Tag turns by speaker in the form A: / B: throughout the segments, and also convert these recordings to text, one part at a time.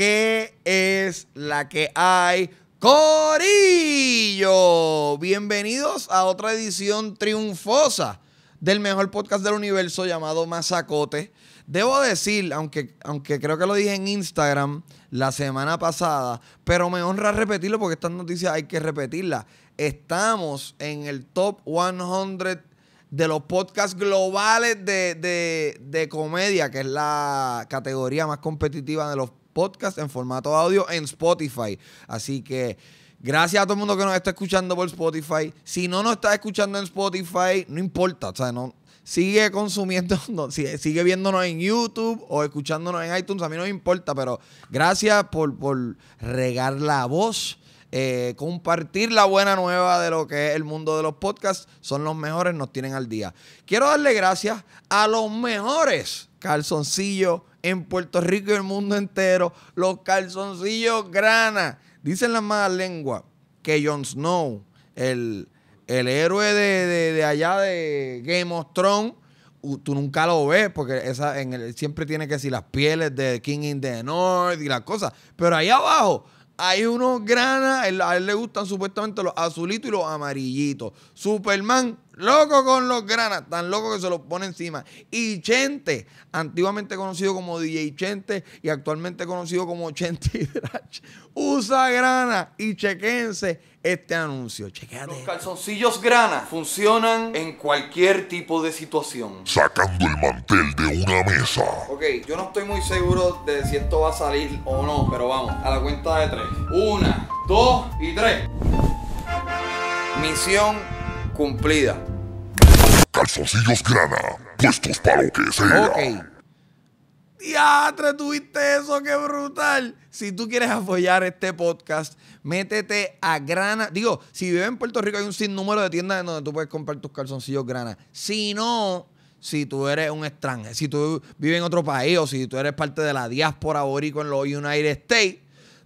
A: que es la que hay? Corillo, bienvenidos a otra edición triunfosa del mejor podcast del universo llamado Mazacote. Debo decir, aunque, aunque creo que lo dije en Instagram la semana pasada, pero me honra repetirlo porque estas noticias hay que repetirlas. Estamos en el top 100 de los podcasts globales de, de comedia, que es la categoría más competitiva de los podcast en formato audio en Spotify. Así que gracias a todo el mundo que nos está escuchando por Spotify. Si no nos está escuchando en Spotify, no importa, o sea, no, sigue consumiendo, sigue, viéndonos en YouTube o escuchándonos en iTunes, a mí no me importa, pero gracias por, regar la voz. Eh, compartir la buena nueva de lo que es el mundo de los podcasts. Son los mejores, nos tienen al día. Quiero darle gracias a los mejores Calzoncillo, en Puerto Rico y el mundo entero, los calzoncillos grana. Dicen las malas lenguas que Jon Snow, el, el héroe de, allá de Game of Thrones, tú nunca lo ves porque esa, en siempre tiene que decir las pieles de King in the North y las cosas. Pero ahí abajo hay unos granas, a él le gustan supuestamente los azulitos y los amarillitos. Superman Loco con los granas, tan loco que se los pone encima. Y Chente, antiguamente conocido como DJ Chente y actualmente conocido como Chente Hidrach, usa grana y chequense este anuncio. Chequéate. Los calzoncillos grana funcionan en cualquier tipo de situación. Sacando el mantel de una mesa. Ok, yo no estoy muy seguro de si esto va a salir o no, pero vamos, a la cuenta de tres. Una, dos y tres. Misión cumplida.
B: Calzoncillos grana, puestos para lo que sea.
A: Ok. Diatre, tuviste eso, qué brutal. Si tú quieres apoyar este podcast, métete a grana. Digo, si vives en Puerto Rico hay un sinnúmero de tiendas donde tú puedes comprar tus calzoncillos grana. Si no, si tú eres un extranjero, si tú vives en otro país o si tú eres parte de la diáspora boricua en los United States,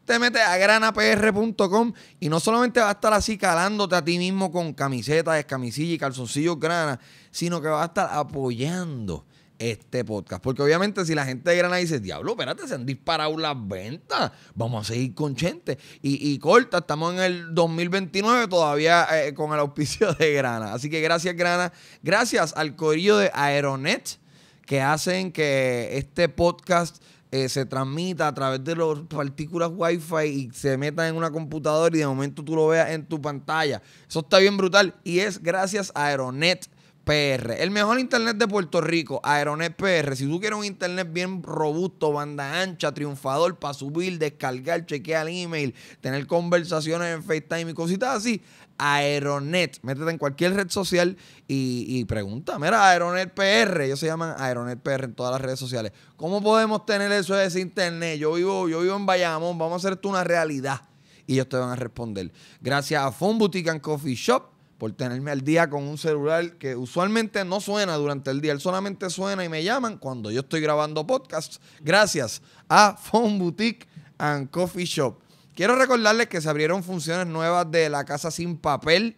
A: te metes a granapr.com y no solamente va a estar así calándote a ti mismo con camisetas, escamisillas y calzoncillos grana, sino que va a estar apoyando este podcast. Porque obviamente si la gente de Grana dice, diablo, espérate, se han disparado las ventas, vamos a seguir con gente. Y, corta, estamos en el 2029 todavía eh, con el auspicio de Grana. Así que gracias Grana, gracias al corillo de Aeronet que hacen que este podcast eh, se transmita a través de las partículas Wi-Fi y se meta en una computadora y de momento tú lo veas en tu pantalla. Eso está bien brutal y es gracias a Aeronet. PR, el mejor internet de Puerto Rico, Aeronet PR. Si tú quieres un internet bien robusto, banda ancha, triunfador para subir, descargar, chequear el email, tener conversaciones en FaceTime y cositas así, Aeronet. Métete en cualquier red social y, y, pregunta. Mira, Aeronet PR. Ellos se llaman Aeronet PR en todas las redes sociales. ¿Cómo podemos tener eso de ese internet? Yo vivo, yo vivo en Bayamón. Vamos a hacer una realidad. Y ellos te van a responder. Gracias a Phone Boutique and Coffee Shop por tenerme al día con un celular que usualmente no suena durante el día. Él solamente suena y me llaman cuando yo estoy grabando podcasts. Gracias a Phone Boutique and Coffee Shop. Quiero recordarles que se abrieron funciones nuevas de la Casa Sin Papel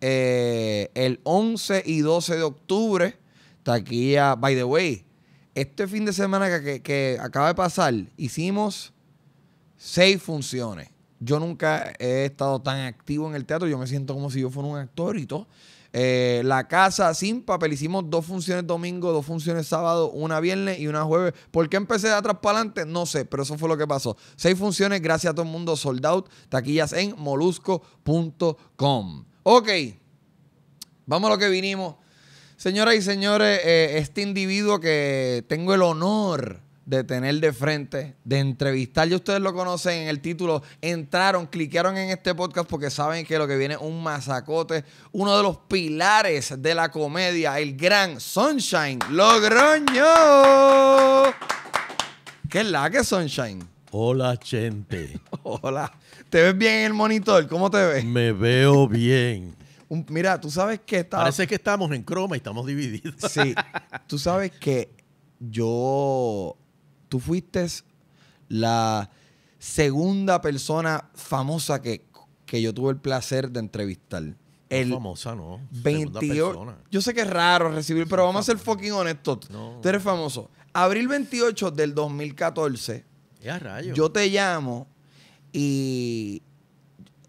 A: eh, el 11 y 12 de octubre. Taquilla, by the way, este fin de semana que acaba de pasar, hicimos seis funciones. Yo nunca he estado tan activo en el teatro. Yo me siento como si yo fuera un actor y todo. Eh, la casa sin papel. Hicimos dos funciones domingo, dos funciones sábado, una viernes y una jueves. ¿Por qué empecé de atrás para adelante? No sé, pero eso fue lo que pasó. Seis funciones, gracias a todo el mundo. Sold out, taquillas en molusco.com. Ok, vamos a lo que vinimos. Señoras y señores, eh, este individuo que tengo el honor de tener de frente, de entrevistar. Ya ustedes lo conocen en el título. Entraron, cliquearon en este podcast porque saben que lo que viene es un masacote. Uno de los pilares de la comedia, el gran Sunshine Logroño. ¿Qué es la que
B: Sunshine? Hola, gente. Hola. ¿Te ves bien en el monitor? ¿Cómo te ves? Me veo bien. mira, tú sabes que está... Parece que estamos en croma y estamos divididos. Sí. Tú sabes que yo tú fuiste
A: la segunda persona famosa que, yo tuve el placer de entrevistar. El famosa, no. 28. Yo sé que es raro recibir, pero vamos a ser fucking honestos. Tú eres famoso. Abril 28 del 2014.
B: Ya, rayo. Yo
A: te llamo y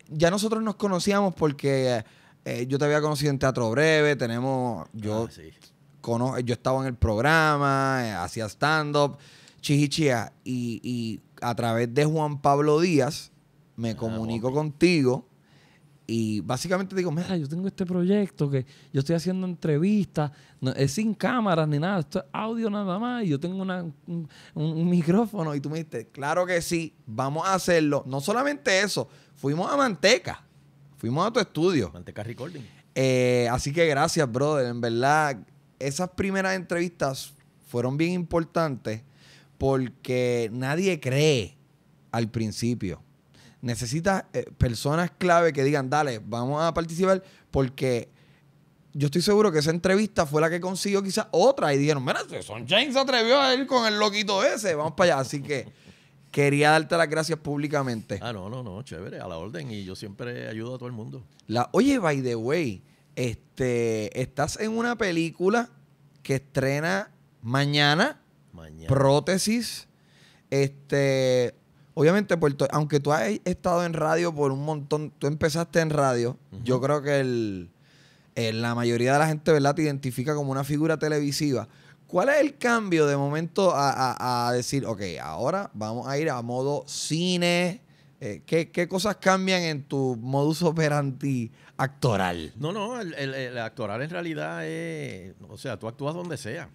A: ya nosotros nos conocíamos porque eh, yo te había conocido en Teatro Breve, tenemos. Yo, ah, yo estaba en el programa, eh, hacía stand-up chichia y, a través de Juan Pablo Díaz me ah, comunico contigo y básicamente digo, mira, yo tengo este proyecto que yo estoy haciendo entrevistas, es sin cámaras ni nada, esto es audio nada más, y yo tengo un, micrófono y tú me dijiste, claro que sí, vamos a hacerlo. No solamente eso, fuimos a Manteca, fuimos a tu estudio.
B: Manteca Recording.
A: Eh, así que gracias, brother, en verdad, esas primeras entrevistas fueron bien importantes porque nadie cree al principio. Necesitas eh, personas clave que digan, dale, vamos a participar porque yo estoy seguro que esa entrevista fue la que consiguió quizás otra y dijeron, mira, Son James se atrevió a ir con el loquito ese, vamos para allá. Así que
B: quería darte las gracias públicamente. Ah, no, no, no, chévere, a la orden y yo siempre ayudo a todo el
A: mundo. oye, by the way, este, estás en una película que estrena mañana prótesis. Este, obviamente, pues, aunque tú has estado en radio por un montón, tú empezaste en radio, yo creo que la mayoría de la gente, ¿verdad?, te identifica como una figura televisiva. ¿Cuál es el cambio de momento a, decir, ok, ahora vamos a ir a modo cine? Eh, ¿qué, cosas cambian en tu modus operandi actoral?
B: No, no, el, el actoral en realidad es, o sea, tú actúas donde sea.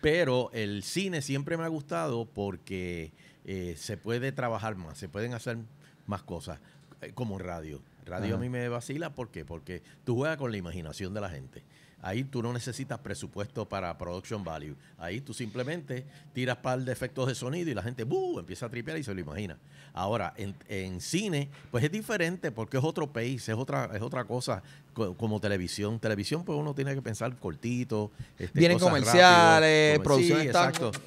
B: Pero el cine siempre me ha gustado porque eh, se puede trabajar más, se pueden hacer más cosas, eh, como radio. Radio a mí me vacila, ¿por qué? Porque tú juegas con la imaginación de la gente. Ahí tú no necesitas presupuesto para production value. Ahí tú simplemente tiras par de efectos de sonido y la gente ¡buh! empieza a tripear y se lo imagina. Ahora, en, cine, pues es diferente porque es otro país, es otra, es otra cosa como televisión. Televisión, pues uno tiene que pensar cortito. Este, Vienen comerciales, producción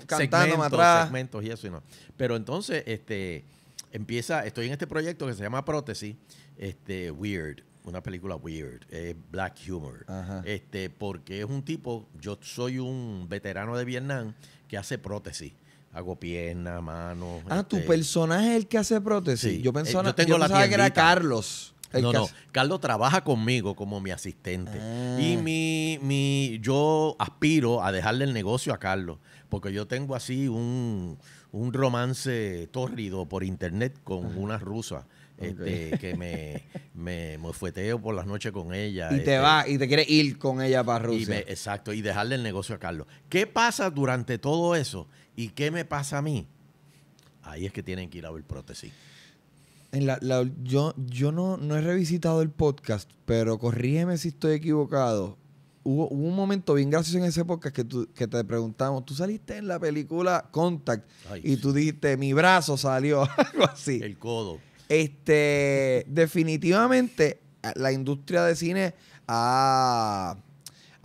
B: cantando atrás. segmentos y eso y no. Pero entonces, este, empieza, estoy en este proyecto que se llama Prótesis, este, Weird una película weird, black humor. Este, porque es un tipo, yo soy un veterano de Vietnam que hace prótesis. Hago pierna, manos. Ah, tu este,
A: personaje es el que hace prótesis. Yo eh, pensaba, yo tengo la que era
B: Carlos. No, no. Carlos trabaja conmigo como mi asistente. Ah. Y mi, yo aspiro a dejarle el negocio a Carlos. Porque yo tengo así un, romance tórrido por internet con una rusa este, que me, me, fueteo por las noches con ella. Y te este, va, y te quiere ir con ella para Rusia. exacto, y dejarle el negocio a Carlos. ¿Qué pasa durante todo eso? ¿Y qué me pasa a mí? Ahí es que tienen que ir a ver prótesis.
A: En yo yo no, no he revisitado el podcast, pero corrígeme si estoy equivocado. Hubo, un momento bien gracioso en ese podcast que, que te preguntamos, tú saliste en la película Contact y tú dijiste, mi brazo salió, algo
B: así. El codo.
A: Este, definitivamente, la industria de cine ha,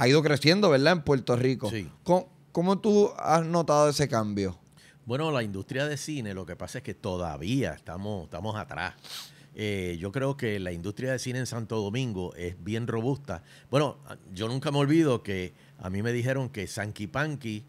A: ido creciendo, ¿verdad? En Puerto Rico. Sí. ¿Cómo, tú has notado ese cambio?
B: Bueno, la industria de cine, lo que pasa es que todavía estamos, estamos atrás. Eh, yo creo que la industria de cine en Santo Domingo es bien robusta. Bueno, yo nunca me olvido que a mí me dijeron que Sanky Panky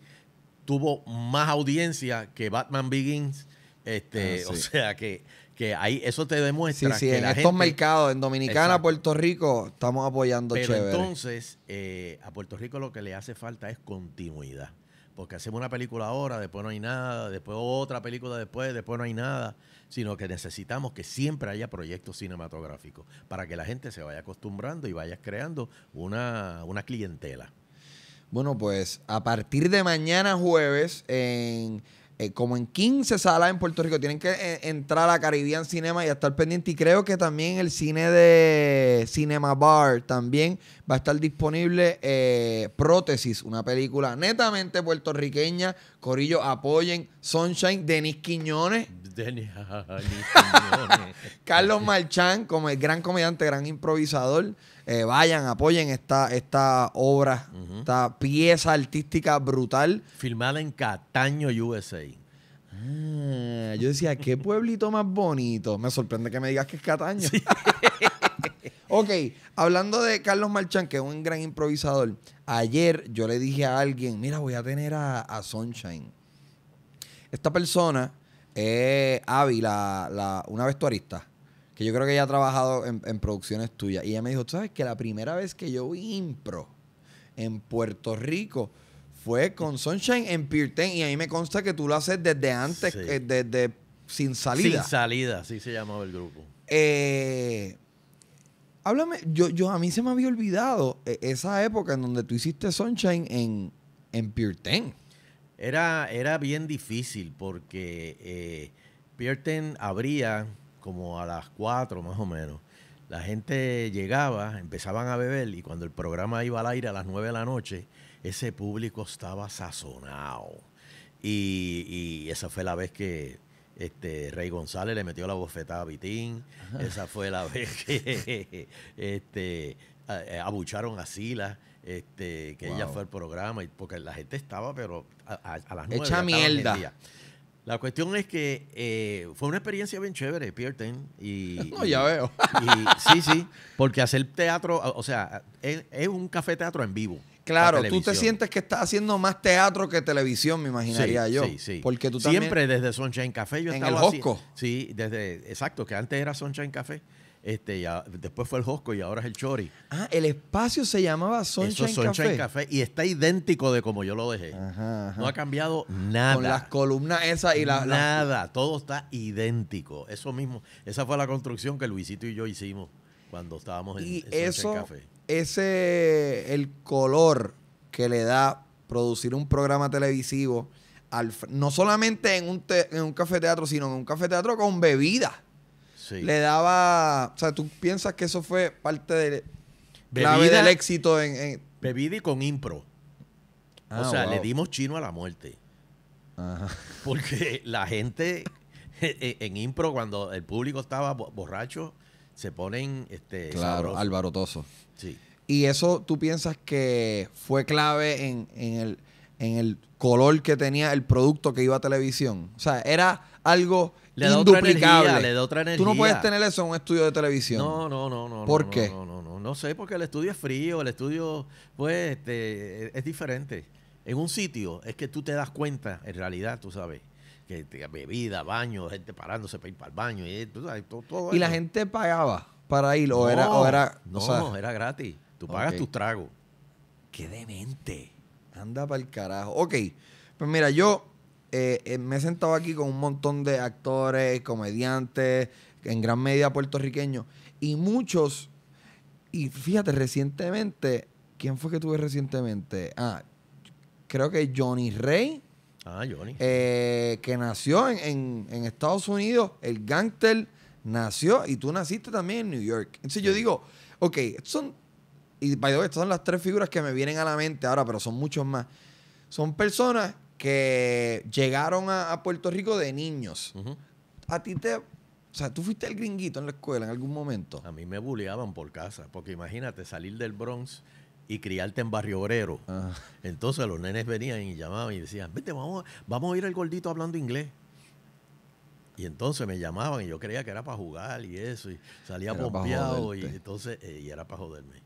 B: tuvo más audiencia que Batman Begins. Este, ah, O sea que que ahí eso te demuestra sí, sí, en estos mercados en Dominicana
A: Puerto Rico estamos apoyando pero entonces
B: eh, a Puerto Rico lo que le hace falta es continuidad porque hacemos una película ahora después no hay nada después otra película después después no hay nada sino que necesitamos que siempre haya proyectos cinematográficos para que la gente se vaya acostumbrando y vaya creando una clientela bueno pues
A: a partir de mañana jueves en eh, como en 15 salas en Puerto Rico. Tienen que eh, entrar a Caribbean Cinema y estar pendiente. Y creo que también el cine de Cinema Bar también va a estar disponible eh, Prótesis, una película netamente puertorriqueña. Corillo, apoyen Sunshine, Denis Quiñones.
B: Quiñones.
A: Carlos Marchán, como el gran comediante, gran improvisador. Eh, vayan, apoyen esta, esta obra, esta pieza artística brutal. Filmada en Cataño, USA. Ah, yo decía, qué pueblito más bonito. Me sorprende que me digas que es Cataño. ok, hablando de Carlos Marchán, que es un gran improvisador, ayer yo le dije a alguien, mira, voy a tener a, Sunshine. Esta persona es Avi, una vestuarista que yo creo que ella ha trabajado en, producciones tuyas. Y ella me dijo, sabes que la primera vez que yo vi impro en Puerto Rico fue con Sunshine en Pier 10, y ahí me consta que tú lo haces desde antes, desde Sin Salida. Sin
B: Salida, así se llamaba el grupo.
A: Eh, háblame, yo, yo a mí se me había olvidado e, esa época en donde tú hiciste Sunshine en,
B: en Pier 10. Era, era bien difícil porque eh, Pier 10 abría como a las 4 más o menos, la gente llegaba, empezaban a beber y cuando el programa iba al aire a las 9 de la noche, ese público estaba sazonado. Y, esa fue la vez que este, Rey González le metió la bofetada a Vitín. Esa fue la vez que este, eh, abucharon a Sila. Este, que ella fue al programa, y porque la gente estaba, pero a, 9 de la noche. Hecha mierda. La cuestión es que eh, fue una experiencia bien chévere, Pierre Y, no, ya veo. sí, sí, porque hacer teatro, o sea, es, un café teatro en vivo. Claro, tú te
A: sientes que estás haciendo más teatro que televisión, me imaginaría yo. Sí, sí. Porque tú Siempre
B: desde Sunshine Café yo en estaba el Hosco. sí, desde exacto, que antes era Sunshine Café. Este, ya, después fue el Josco y ahora es el Chori. Ah, el espacio se llamaba Sunshine, Eso, Café. Café. Y está idéntico de como yo lo dejé. No ha cambiado nada. Con las columnas esas y las... Nada, todo está idéntico. Eso mismo. Esa fue la construcción que Luisito y yo hicimos cuando estábamos en, y Café.
A: Ese, el color que le da producir un programa televisivo, al, no solamente en un, en un café teatro, sino en un café teatro con bebida le daba. O sea, tú piensas que eso fue parte de, vida del éxito en, Bebida y con impro. o ah, sea, le
B: dimos chino a la muerte. Ajá. Porque la gente eh, eh, en impro, cuando el público estaba borracho, se ponen. Este, claro, Sí.
A: Y eso tú piensas que fue clave en, en, el, en el color que tenía el producto que iba a televisión. O sea, era algo
B: le da Otra energía, le da otra energía. Tú no puedes tener eso en un estudio
A: de televisión. No, no, no, no. ¿Por qué? No, no,
B: no, no, sé, porque el estudio es frío, el estudio, pues, este, e-, es diferente. En un sitio es que tú te das cuenta, en realidad, tú sabes, que bebida, baño, gente parándose para ir para el baño, y, todo, ¿Y la
A: gente pagaba para ir o era, o no,
B: era gratis. Tú pagas tus tragos. Qué demente.
A: Anda para el carajo. Ok, pues mira, yo eh, eh, me he sentado aquí con un montón de actores, comediantes, en gran medida puertorriqueños, y muchos, y fíjate, recientemente, ¿quién fue que tuve recientemente? Ah, creo que Johnny Rey. Ah, Johnny. Eh, que nació en, Estados Unidos, el gangster nació y tú naciste también en New York. Entonces yo digo, ok, son, y by the way, estas son las tres figuras que me vienen a la mente ahora, pero son muchos más. Son personas que llegaron a, Puerto Rico de niños.
B: A ti te... O sea, tú fuiste el gringuito en la escuela en algún momento. A mí me bulleaban por casa, porque imagínate salir del Bronx y criarte en barrio obrero. Ah. Entonces los nenes venían y llamaban y decían, vete, vamos, vamos a ir al gordito hablando inglés. Y entonces me llamaban y yo creía que era para jugar y eso, y salía bombeado y entonces, eh, era para joderme.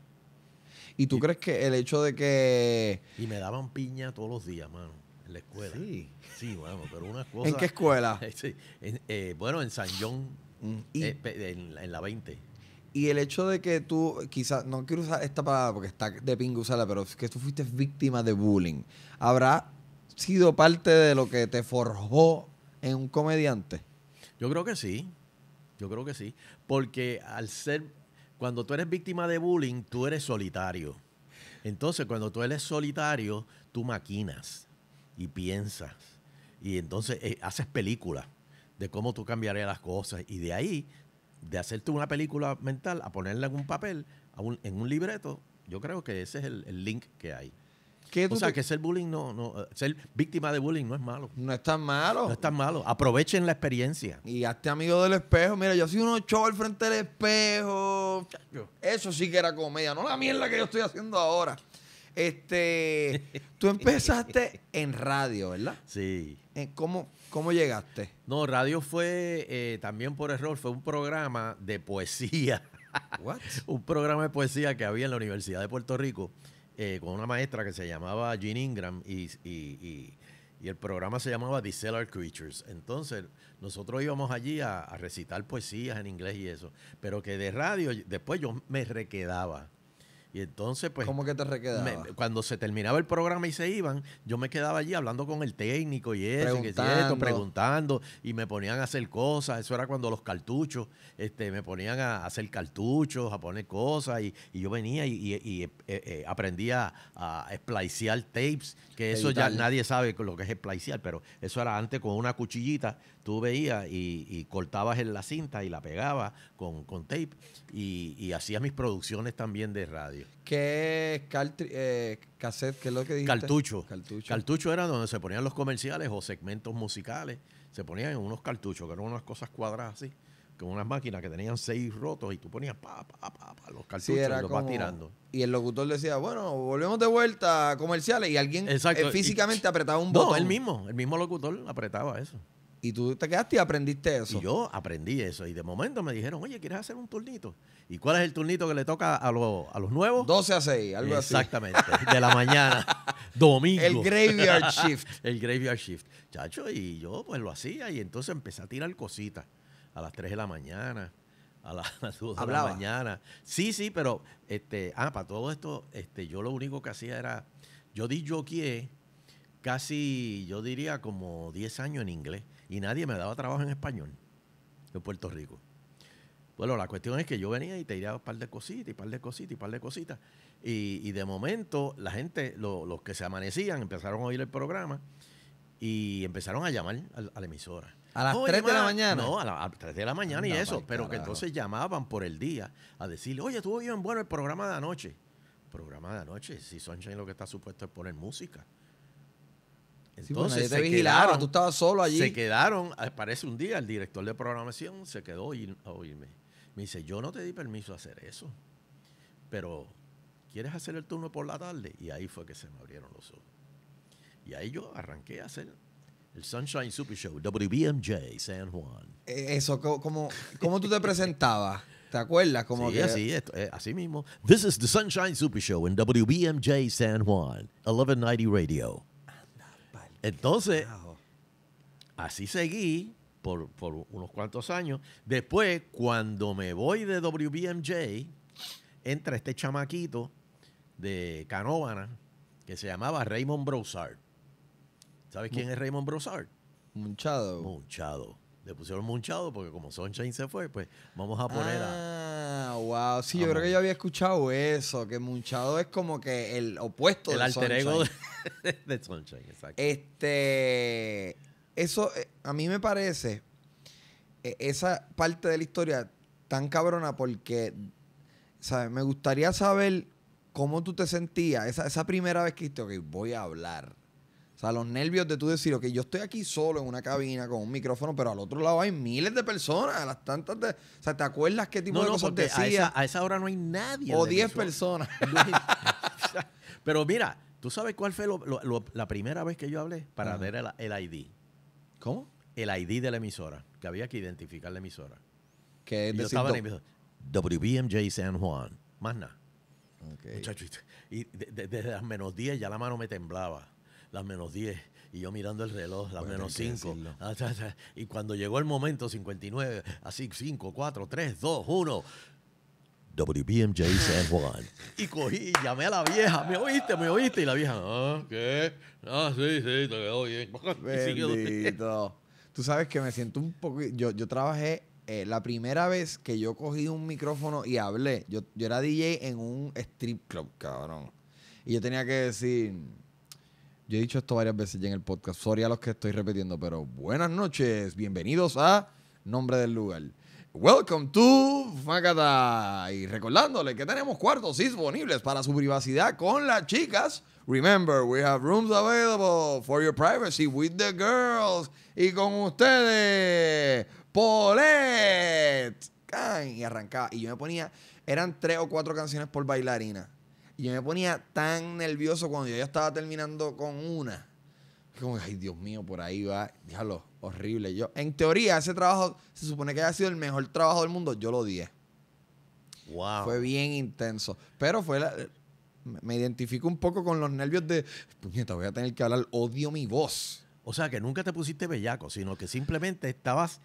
B: ¿Y
A: tú crees que el hecho de que... Y me daban
B: piña todos los días, mano la escuela. Sí. Sí, bueno, pero una cosa. ¿En qué escuela? Eh, bueno, en San John, mm, ¿Y? Eh, en, la 20.
A: Y el hecho de que tú, quizás, no quiero usar esta palabra porque está de pingo usarla, pero es que tú fuiste víctima de bullying, ¿habrá sido parte de lo que te forjó en un comediante?
B: Yo creo que sí. Yo creo que sí. Porque al ser, cuando tú eres víctima de bullying, tú eres solitario. Entonces, cuando tú eres solitario, tú maquinas y piensas. Y entonces eh, haces películas de cómo tú cambiarías las cosas. Y de ahí, de hacerte una película mental a ponerla en un papel, en un libreto, yo creo que ese es el, link que hay. O sea, que ser bullying no, no, ser víctima de bullying no es malo. No es tan malo. No es tan malo. Aprovechen la experiencia.
A: Y hazte amigo del espejo. Mira, yo si uno shows al frente del espejo. Eso sí que era comedia, no la mierda que yo estoy haciendo ahora. Este, tú empezaste
B: en radio, ¿verdad? Sí.
A: Eh, cómo, llegaste?
B: No, radio fue eh, también por error, fue un programa de poesía. What? un programa de poesía que había en la Universidad de Puerto Rico eh, con una maestra que se llamaba Jean Ingram y, y, el programa se llamaba The Cellar Creatures. Entonces, nosotros íbamos allí a, a recitar poesías en inglés y eso, pero que de radio después yo me requedaba y entonces, pues. ¿Cómo que te requedaba? cuando se terminaba el programa y se iban, yo me quedaba allí hablando con el técnico y eso, preguntando. Y, me ponían a hacer cosas. Eso era cuando los cartuchos, este, me ponían a hacer cartuchos, a poner cosas, y, yo venía y, eh, eh, aprendía a splicear tapes, que eso ya nadie sabe lo que es splicear, pero eso era antes con una cuchillita, tú veías y, cortabas en la cinta y la pegabas con, con tape, y hacía mis producciones también de radio que ¿Qué eh, cassette? ¿Qué es lo que dijiste? Cartucho. cartucho. era donde se ponían los comerciales o segmentos musicales. Se ponían en unos cartuchos, que eran unas cosas cuadradas así, con unas máquinas que tenían seis rotos y tú ponías pa, pa, pa, pa los cartuchos y los vas tirando.
A: Y el locutor decía, bueno, volvemos de vuelta a comerciales y alguien eh, físicamente apretaba un botón. No, él mismo,
B: el mismo locutor apretaba eso. Y tú te quedaste y aprendiste eso. Y yo aprendí eso. Y de momento me dijeron, oye, ¿quieres hacer un turnito? ¿Y cuál es el turnito que le toca a, a los nuevos? 12 a 6, algo así. Exactamente, de la mañana, domingo. El graveyard shift. el graveyard shift. Chacho, y yo pues lo hacía y entonces empecé a tirar cositas a las 3 de la mañana, a las 2 de la mañana. Sí, sí, pero, este, ah, para todo esto, este, yo lo único que hacía era, yo di jockey casi, yo diría como 10 años en inglés y nadie me daba trabajo en español en Puerto Rico. Bueno, la cuestión es que yo venía y te tiraba un par de cositas, y un par de cositas, y un par de cositas. Y, de momento, la gente, los que se amanecían, empezaron a oír el programa y empezaron a llamar a, la emisora. ¿A las 3 de la mañana? No, a las 3 de la mañana y eso. Pero que entonces llamaban por el día a decirle, oye, estuvo en bueno el programa de anoche. Programa de anoche, si Sunshine lo que está supuesto es poner música.
A: Entonces se te vigilaron, quedaron, tú estabas solo allí. Se
B: quedaron, eh, parece un día el director de programación se quedó a oírme. Me dice, yo no te di permiso a hacer eso, pero ¿quieres hacer el turno por la tarde? Y ahí fue que se me abrieron los ojos. Y ahí yo arranqué a hacer el Sunshine Super Show, WBMJ San Juan. E, eso, como tú te presentabas? ¿Te acuerdas? Como sí, así, eh, así mismo. This is the Sunshine Super Show en WBMJ San Juan, 1190 Radio. Entonces, así seguí por, unos cuantos años. Después, cuando me voy de WBMJ, entra este chamaquito de Canóvana que se llamaba Raymond Broussard. ¿Sabes quién es Raymond Broussard? Munchado. Munchado. Le pusieron Munchado porque como Sunshine se fue, pues vamos a poner a ah, wow. Sí, yo creo que yo había
A: escuchado eso, que Munchado es como que el opuesto el de alter ego
B: de, Sunshine, exacto.
A: Este, eso eh, a mí me parece eh, esa parte de la historia tan cabrona porque, Me gustaría saber cómo tú te sentías esa, esa primera vez que dijiste, ok, voy a hablar o sea, los nervios de tú decir, ok, yo estoy aquí solo en una cabina con un micrófono, pero al otro lado hay miles de personas, las tantas de... O sea, ¿te acuerdas qué tipo de cosas decía? A esa,
B: a esa hora no hay nadie. O 10 personas. pero mira, ¿tú sabes cuál fue la primera vez que yo hablé? Para ver el, ID. ¿Cómo? El ID de la emisora, que había que identificar la emisora. Que yo estaba en emisora. WBMJ San Juan, más nada. y desde las menos 10 ya la mano me temblaba las menos 10. Y yo mirando el reloj, las menos 5. Ah, y cuando llegó el momento, 59, así, 5, 4, 3, 2, 1. WBMJ San Juan. Y cogí, llamé a la vieja, ¿me oíste? ¿Me oíste? Y la vieja, ah, ¿qué? Ah, sí, sí, te quedó bien. Bendito.
A: Tú sabes que me siento un poco... Yo, yo trabajé eh, la primera vez que yo cogí un micrófono y hablé. Yo, yo era DJ en un strip club, cabrón. Y yo tenía que decir... Yo he dicho esto varias veces ya en el podcast. Sorry a los que estoy repitiendo, pero buenas noches. Bienvenidos a Nombre del Lugar. Welcome to Facata. Y recordándole que tenemos cuartos disponibles para su privacidad con las chicas. Remember, we have rooms available for your privacy with the girls. Y con ustedes, Paulette. y arrancaba. Y yo me ponía, eran tres o cuatro canciones por bailarina. Y yo me ponía tan nervioso cuando yo ya estaba terminando con una. Como, ay, Dios mío, por ahí va. Dígalo, horrible. Yo, en teoría, ese trabajo se supone que haya sido el mejor trabajo del mundo. Yo lo di. Wow. Fue bien intenso. Pero fue me identifico un poco con los nervios de, puñeta, voy a tener que
B: hablar, odio mi voz. O sea, que nunca te pusiste bellaco, sino que simplemente estabas,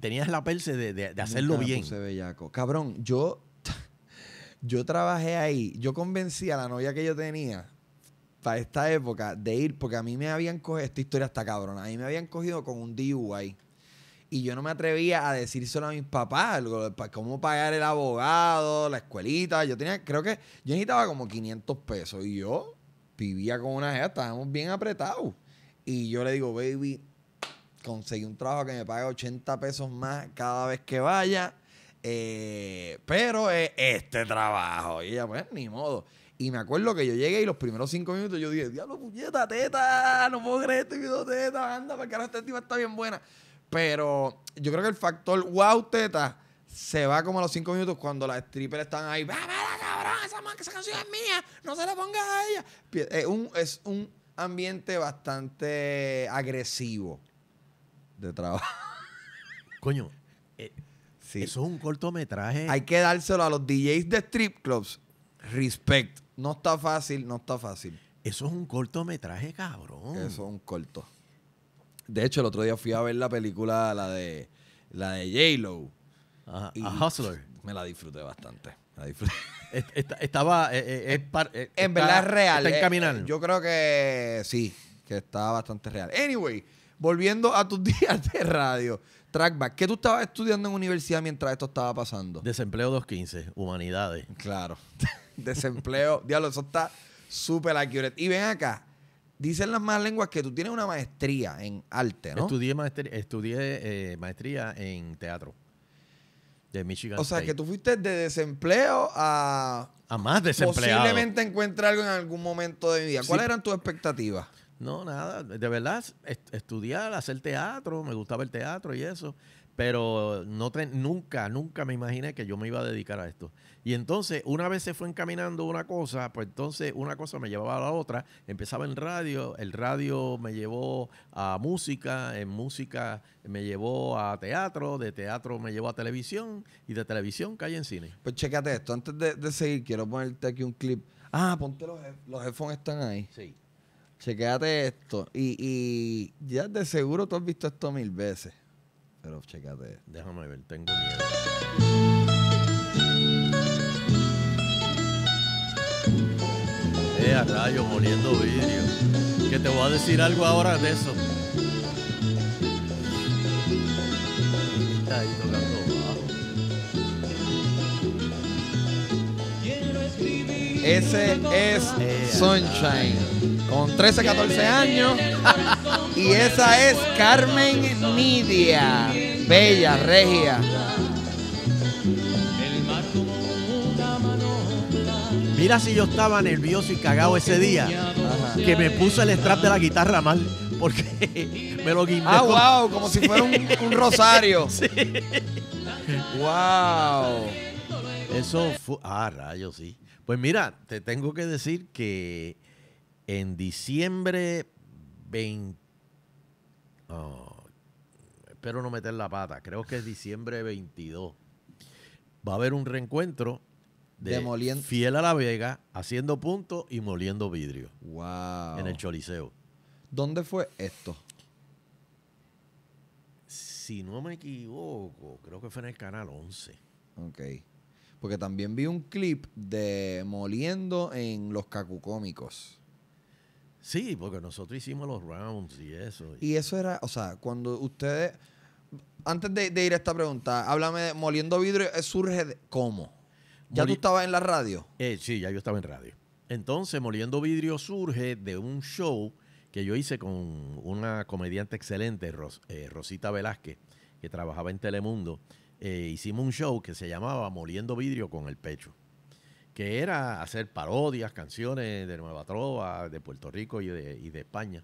B: tenías la perse de, de, hacerlo bien. Me puse
A: bellaco. Cabrón, yo yo trabajé ahí, yo convencí a la novia que yo tenía para esta época de ir, porque a mí me habían cogido, esta historia está cabrona, a mí me habían cogido con un DUI. Y yo no me atrevía a decir solo a mis papás, cómo pagar el abogado, la escuelita. Yo tenía, creo que yo necesitaba como 500 pesos y yo vivía con una jeta, estábamos bien apretados. Y yo le digo, baby, conseguí un trabajo que me pague 80 pesos más cada vez que vaya eh, pero es eh, este trabajo. Y ella, pues, ni modo. Y me acuerdo que yo llegué y los primeros cinco minutos yo dije, diablo, puñeta, teta, no puedo creer este video, teta, anda, porque ahora esta tía está bien buena. Pero yo creo que el factor wow, teta, se va como a los cinco minutos cuando las strippers están ahí, va, cabrón, esa, canción es mía, no se la pongas a ella. Es eh, un, es un ambiente bastante agresivo de trabajo. Coño, eso es un cortometraje. Hay que dárselo a los DJs de strip clubs. Respect. No está fácil, no está fácil. Eso es un cortometraje,
B: cabrón. Eso es
A: un corto. De hecho, el otro día fui a ver la película, la de la de J-Lo. a Hustler. Me la disfruté bastante.
B: estaba. en verdad real. Está eh, yo
A: creo que sí, que estaba bastante real. Anyway, volviendo a tus días de radio. Trackback. ¿Qué tú estabas estudiando en universidad mientras esto estaba pasando?
B: Desempleo 215, humanidades.
A: Claro. Desempleo. Diablo, eso está súper accurate. Y ven acá. Dicen las más lenguas que tú tienes una maestría en
B: arte, ¿no? Estudié, maestría, estudié eh, maestría en teatro de Michigan. O sea, que
A: tú fuiste de desempleo a...
B: A más desempleado. Posiblemente
A: encuentre algo en algún momento de mi vida. ¿Cuáles eran
B: tus expectativas? No, nada. De verdad, estudiar, hacer teatro, me gustaba el teatro y eso. Pero no nunca, nunca me imaginé que yo me iba a dedicar a esto. Y entonces, una vez se fue encaminando una cosa, pues entonces una cosa me llevaba a la otra. Empezaba en radio, el radio me llevó a música, en música me llevó a teatro, de teatro me llevó a televisión y de televisión caí en cine.
A: Pues chécate esto, antes de, de seguir, quiero ponerte aquí un clip. Ah, ponte los, los headphones están ahí. Sí. Chequéate esto. Y, y ya de seguro tú has visto esto mil veces.
B: Pero checate Déjame ver, tengo miedo. Eh, a rayos, moliendo vidrio. Que te voy a decir algo ahora de eso. Ese es eh, Sunshine con 13, 14 años. y esa es Carmen
A: Nidia,
B: bella, regia. Mira si yo estaba nervioso y cagado ese día, que me puse el strap de la guitarra mal, porque me lo guindé. Ah, wow, como si fuera un, rosario. Sí. Wow. Eso fue. Ah, rayos, sí. Pues mira, te tengo que decir que en diciembre 20... espero no meter la pata, creo que es diciembre 22. Va a haber un reencuentro de Fiel a la Vega, haciendo puntos y moliendo vidrio. En el Choliseo. ¿Dónde fue esto? Si no me equivoco, creo que fue en el canal 11.
A: Ok. Porque también vi un clip de Moliendo en los cacucómicos.
B: Sí, porque nosotros hicimos los rounds y eso.
A: Y eso era, o sea, cuando ustedes. Antes de, ir a esta pregunta, háblame de Moliendo Vidrio, eh, ¿surge de, cómo? ¿Ya tú estabas
B: en la radio? Eh, sí, ya yo estaba en radio. Entonces, Moliendo Vidrio surge de un show que yo hice con una comediante excelente, eh, Rosita Velázquez, que trabajaba en Telemundo. Eh, hicimos un show que se llamaba Moliendo Vidrio con el Pecho que era hacer parodias, canciones de Nueva Trova, de Puerto Rico y de, España.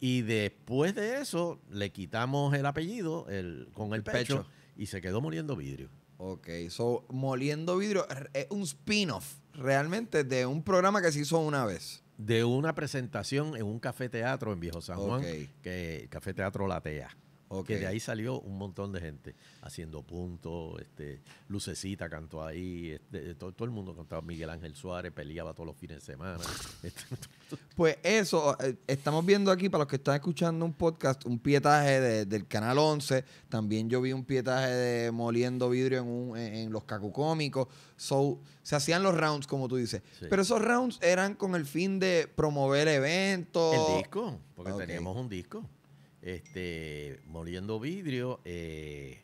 B: Y después de eso le quitamos el apellido con el, pecho, y se quedó moliendo vidrio. Ok, so moliendo vidrio es un
A: spin-off
B: realmente de un programa que se hizo una vez. De una presentación en un café teatro en Viejo San Juan, que Café Teatro Latea. Okay. de ahí salió un montón de gente haciendo puntos, este, Lucecita cantó ahí, este, eh, todo, el mundo cantaba. Miguel Ángel Suárez peleaba todos los fines de semana. Este,
A: pues eso, eh, estamos viendo aquí, para los que están escuchando un podcast, un pietaje del Canal 11. También yo vi un pietaje de Moliendo Vidrio en, en, los Cacucómicos. se hacían los rounds, como tú dices. Pero esos rounds eran con el fin de promover eventos. El disco, porque teníamos un
B: disco este, moliendo vidrio eh,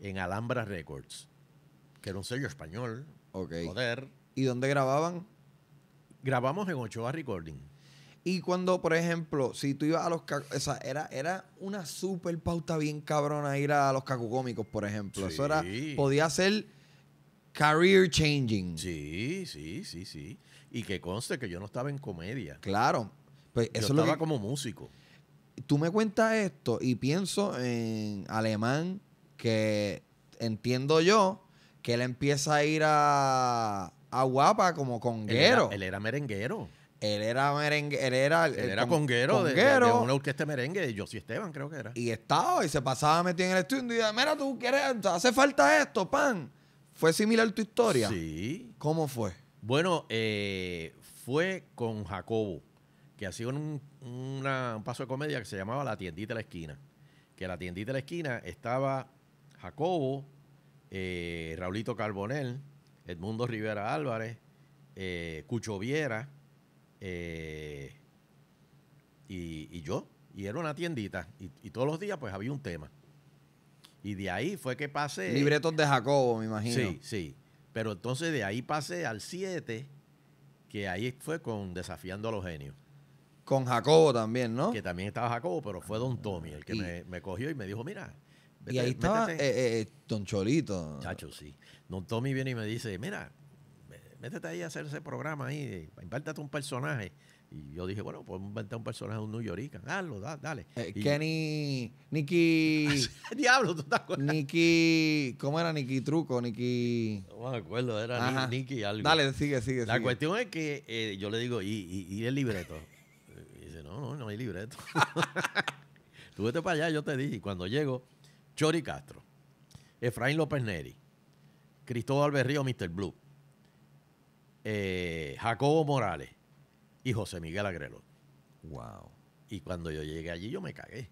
B: en Alhambra Records, que era un sello español. ¿Y dónde grababan? Grabamos en Ochoa Recording. Y cuando,
A: por ejemplo, si tú ibas a los... O era, era una super pauta bien cabrona ir a los cacucómicos, por ejemplo. Eso era... Podía ser career changing.
B: Sí, sí, sí, sí. Y que conste que yo no estaba en comedia.
A: Claro. Pues eso yo estaba como músico tú me cuentas esto y pienso en alemán que entiendo yo que él empieza a ir a, Guapa como conguero. Él
B: era, merenguero. Él era merenguero. él era, él era conguero, De, de, una
A: orquesta merengue de Josie Esteban, creo que era. Y estaba y se pasaba metido en el estudio y decía, mira, tú quieres, hace falta esto, pan. ¿Fue similar tu historia?
B: Sí. ¿Cómo fue? Bueno, eh, fue con Jacobo que hacía un, paso de comedia que se llamaba La tiendita de la esquina. Que la tiendita de la esquina estaba Jacobo, eh, Raulito Carbonel, Edmundo Rivera Álvarez, eh, Cucho Viera eh, y, yo. Y era una tiendita. Y, y todos los días pues había un tema. Y de ahí fue que pasé. Libretos de Jacobo, me imagino. Sí, sí. Pero entonces de ahí pasé al 7, que ahí fue con Desafiando a los Genios. Con Jacobo también, ¿no? Que también estaba Jacobo, pero fue Don Tommy el que me, me, cogió y me dijo, mira. Vete, y ahí estaba eh, eh, eh, Don Cholito. Chacho, sí. Don Tommy viene y me dice, mira, métete ahí a hacer ese programa ahí, invártate un personaje. Y yo dije, bueno, podemos inventar un personaje de un New York. Hazlo, da, dale. Kenny. Nicky. Diablo, ¿tú
A: te acuerdas? Nicky. ¿Cómo era Nicky Truco? Nicky.
B: No me acuerdo, era Nicky algo. Dale, sigue, sigue. La cuestión es que yo le digo, y, y el libreto? No, no, no hay libreto. Tú vete para allá, yo te dije. Cuando llego, Chori Castro, Efraín López Neri, Cristóbal Berrío, Mr. Blue, eh, Jacobo Morales y José Miguel Agrelo. Wow. Y cuando yo llegué allí, yo me cagué.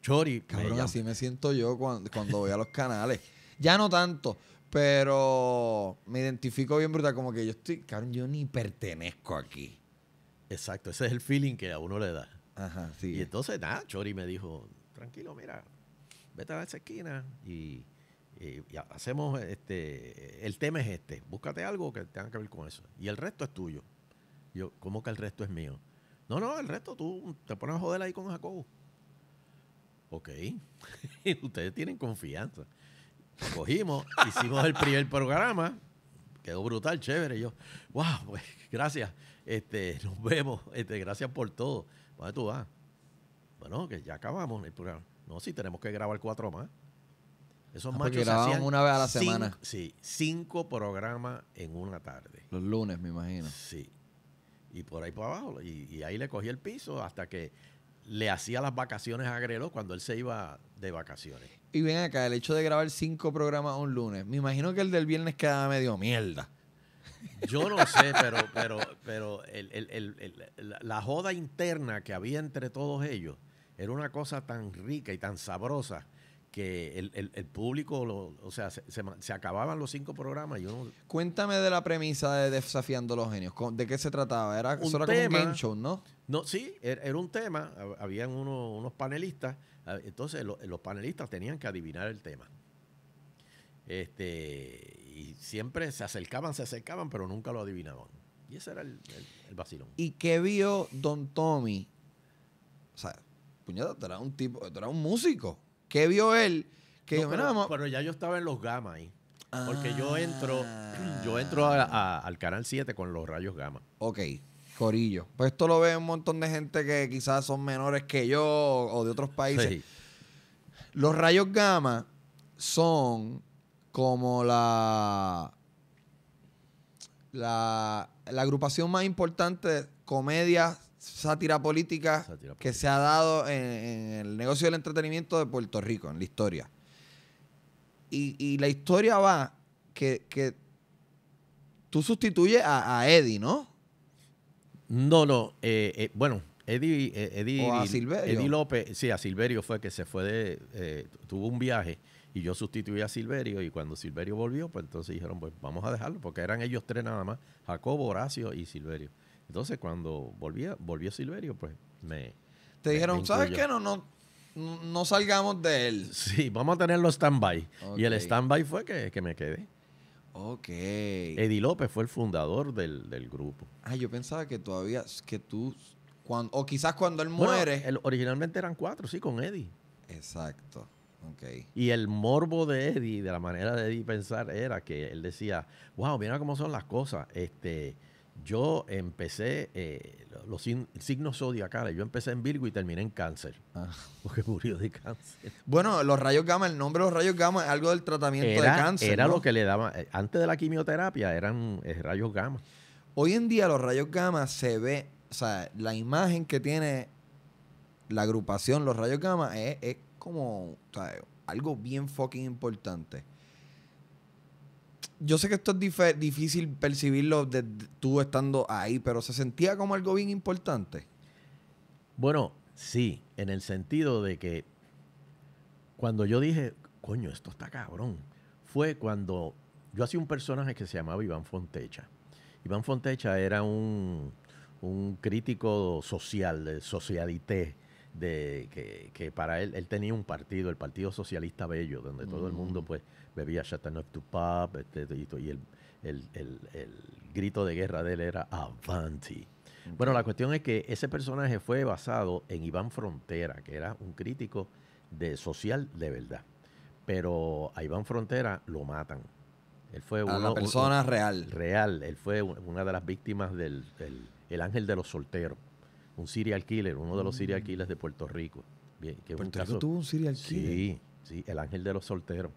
A: Chori. Cabrón, así me siento yo cuando, cuando voy a los canales. Ya no tanto, pero me identifico bien
B: brutal. Como que yo estoy, cabrón, yo ni pertenezco aquí. Exacto, ese es el feeling que a uno le da. Ajá, sí. Y entonces, nada, Chori me dijo, tranquilo, mira, vete a esa esquina y, hacemos, este, el tema es este, búscate algo que tenga que ver con eso. Y el resto es tuyo. Yo, ¿cómo que el resto es mío? No, no, el resto tú te pones a joder ahí con Jacobo. Ok, ustedes tienen confianza. Cogimos, hicimos el primer programa, quedó brutal, chévere. Y yo, wow, pues gracias. Este, nos vemos. Este, gracias por todo. ¿Dónde tú vas? Bueno, que ya acabamos el programa. No, si sí, tenemos que grabar cuatro más. Esos ah, machos hacían una vez a la semana. Sí, cinco programas en una tarde. Los lunes, me imagino. Sí. Y por ahí para abajo. Y, y ahí le cogí el piso hasta que le hacía las vacaciones a Grelo cuando él se iba de vacaciones. Y
A: ven acá, el hecho de grabar cinco programas un lunes. Me imagino que el del viernes quedaba medio mierda.
B: Yo no sé, pero, pero, pero la joda interna que había entre todos ellos era una cosa tan rica y tan sabrosa que el, público, o sea, se, acababan los cinco programas. Yo Cuéntame de la
A: premisa de Desafiando los Genios. ¿De qué se trataba? Era, un como un game show, ¿no?
B: No, sí, er, era, un tema. Habían unos panelistas. Ah, entonces, los panelistas tenían que adivinar el tema. Este, y siempre se acercaban, se acercaban, pero nunca lo adivinaban. Y ese era el, el, vacilón.
A: ¿Y qué vio Don Tommy? O sea, puñado, tú un tipo, era un músico. ¿Qué vio él?
B: Que pero, ya yo estaba en los Gamas ahí. Porque yo ah. entro,
A: yo entro al
B: canal 7 con los rayos gama. Ok. Corillo.
A: Pues esto lo ve un montón de gente que quizás son menores que yo o de otros países. Los rayos gama son como la, la, agrupación más importante de comedia, sátira política, que se ha dado en, el negocio del entretenimiento de Puerto Rico, en la historia. Y, la historia va que, tú sustituyes a, Eddie, ¿no?
B: No, no. Eh, eh, bueno, Eddie, eh, Eddie, López, sí, a Silverio fue que se fue de, tuvo un viaje y yo sustituí a Silverio y cuando Silverio volvió, pues entonces dijeron, pues vamos a dejarlo, porque eran ellos tres nada más, Jacobo, Horacio y Silverio. Entonces cuando volvía, volvió Silverio, pues me... Te dijeron, ¿sabes qué? No, no, no salgamos de él. Sí, vamos a tenerlo stand-by. Y el stand-by fue que, me quedé. Ok. Eddie López fue el fundador del, grupo. Ah, yo pensaba que todavía, que tú, cuando, o quizás cuando él muere. originalmente eran cuatro, sí, con Eddie. Exacto. Y el morbo de Eddie, de la manera de Eddie pensar, era que él decía, wow, mira cómo son las cosas. Este, yo empecé, eh, los signos zodiacales, yo empecé en Virgo y terminé en cáncer. Ah. Porque murió de cáncer. Bueno, los rayos gamma, el nombre de los rayos gamma es algo del tratamiento de cáncer. Era lo que le daba, eh, antes de la quimioterapia eran
A: eh, rayos gamma. Hoy en día los rayos gamma se ve, o sea, la imagen que tiene la agrupación, los rayos gamma, es como algo bien fucking importante. Yo sé que esto es difícil percibirlo de tú estando ahí, pero se sentía como algo bien importante.
B: Bueno, sí, en el sentido de que cuando yo dije, coño, esto está cabrón, fue cuando yo hacía un personaje que se llamaba Iván Fontecha. Iván Fontecha era un, crítico social, de socialité, de que, para él, él tenía un partido, el Partido Socialista Bello, donde todo el mundo mm. pues bebía Chateauneuf to Pop, este, y, el, grito de guerra de él era Avanti. Bueno, la cuestión es que ese personaje fue basado en Iván Frontera, que era un crítico de social de verdad. Pero a Iván Frontera lo matan. Él fue una persona real. Real. Él fue una de las víctimas del el ángel de los solteros un serial killer, uno de los serial mm. killers de Puerto Rico. Bien, que Puerto tuvo un serial killer. Sí, sí, el ángel de los solteros.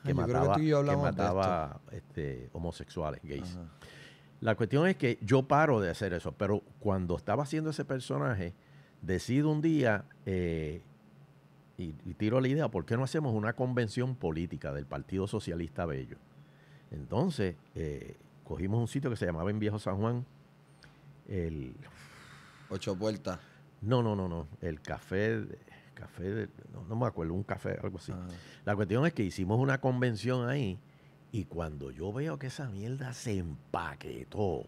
B: Ah, que mataba, que mataba este, homosexuales, gays. La cuestión es que yo paro de hacer eso, pero cuando estaba haciendo ese personaje, decido un día eh, y, tiro la idea, ¿por qué no hacemos una convención política del Partido Socialista Bello? Entonces, eh, cogimos un sitio que se llamaba en Viejo San Juan, el Ocho vueltas? No, no, no, no. El café, café no, me acuerdo, un café, algo así. Ah. La cuestión es que hicimos una convención ahí y cuando yo veo que esa mierda se empaquetó,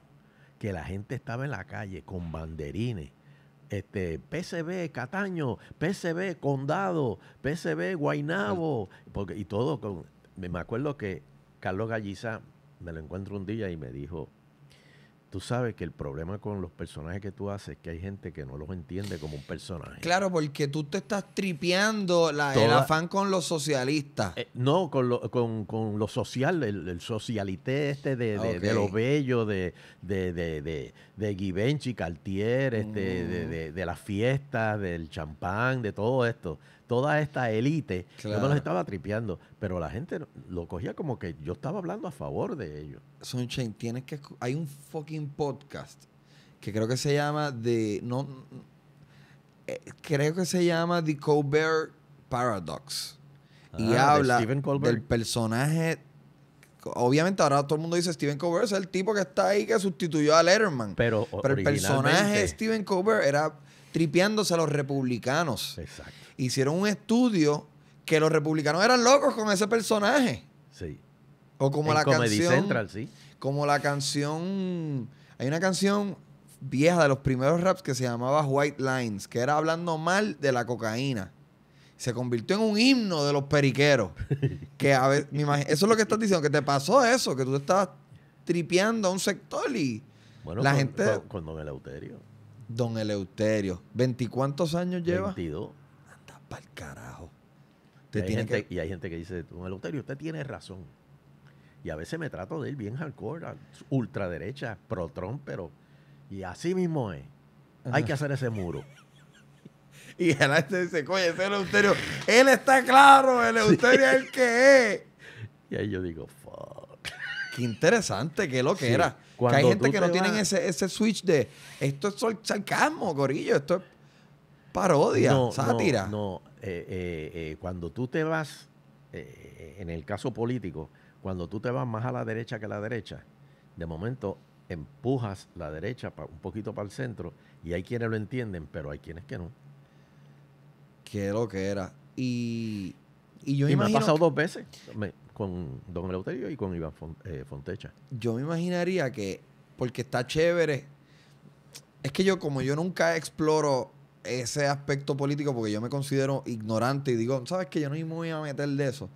B: que la gente estaba en la calle con banderines, este, PCB Cataño, PCB Condado, PCB Guainabo, y todo me acuerdo que Carlos Galliza me lo encuentro un día y me dijo, Tú sabes que el problema con los personajes que tú haces es que hay gente que no los entiende como un personaje.
A: Claro, porque tú te estás tripeando la, el afán
B: con los socialistas. Eh, no, con lo, con, con lo social, el, socialité este de, de, bellos, de lo bello, de, de, de, de Givenchy, Cartier, este, de, mm. las fiestas, del champán, de todo esto toda esta élite, yo me los estaba tripeando, pero la gente lo cogía como que yo estaba hablando a favor de ellos. Sunshine, tienes
A: que... Hay un fucking podcast que creo que se llama de No... Eh, creo que se llama The Colbert Paradox. y ah, habla del personaje obviamente ahora todo el mundo dice Steven Colbert es el tipo que está ahí que sustituyó a Letterman. Pero, pero el personaje de Steven Colbert era tripeándose a los republicanos. Exacto hicieron un estudio que los republicanos eran locos con ese personaje. Sí. O como la canción. Central, sí. Como la canción. Hay una canción vieja de los primeros raps que se llamaba White Lines, que era hablando mal de la cocaína. Se convirtió en un himno de los periqueros. que a ver, eso es lo que estás diciendo, que te pasó eso, que tú estabas tripeando a un sector y bueno, la gente. Con, con, Don Eleuterio. Don Eleuterio.
B: ¿Veinticuántos años lleva? Veintidós al carajo. y, hay gente, que... y que dice, el Eleuterio, usted tiene razón. Y a veces me trato de él bien hardcore, ultraderecha, pro-Trump, pero... Y así mismo es. Hay que hacer ese muro. y el gente dice, coño, ese Eleuterio,
A: él está claro, Eleuterio es el que es. Y ahí yo digo, fuck. Qué interesante, qué lo que era. que hay gente que no tienen ese, ese switch de, esto es sarcasmo, gorillo, esto es parodia, no, sátira.
B: No, eh, eh, eh, cuando tú te vas, en el caso político, cuando tú te vas más a la derecha que a la derecha, de momento empujas la derecha un poquito para el centro y hay quienes lo entienden, pero hay quienes que no. Qué lo que era. Y, y yo y me ha pasado dos veces con Don Eleuterio y con Iván Fontecha.
A: Yo me imaginaría que, porque está chévere, es que yo como yo nunca exploro ese aspecto político porque yo me considero ignorante y digo, ¿sabes que Yo no me voy a meter de eso.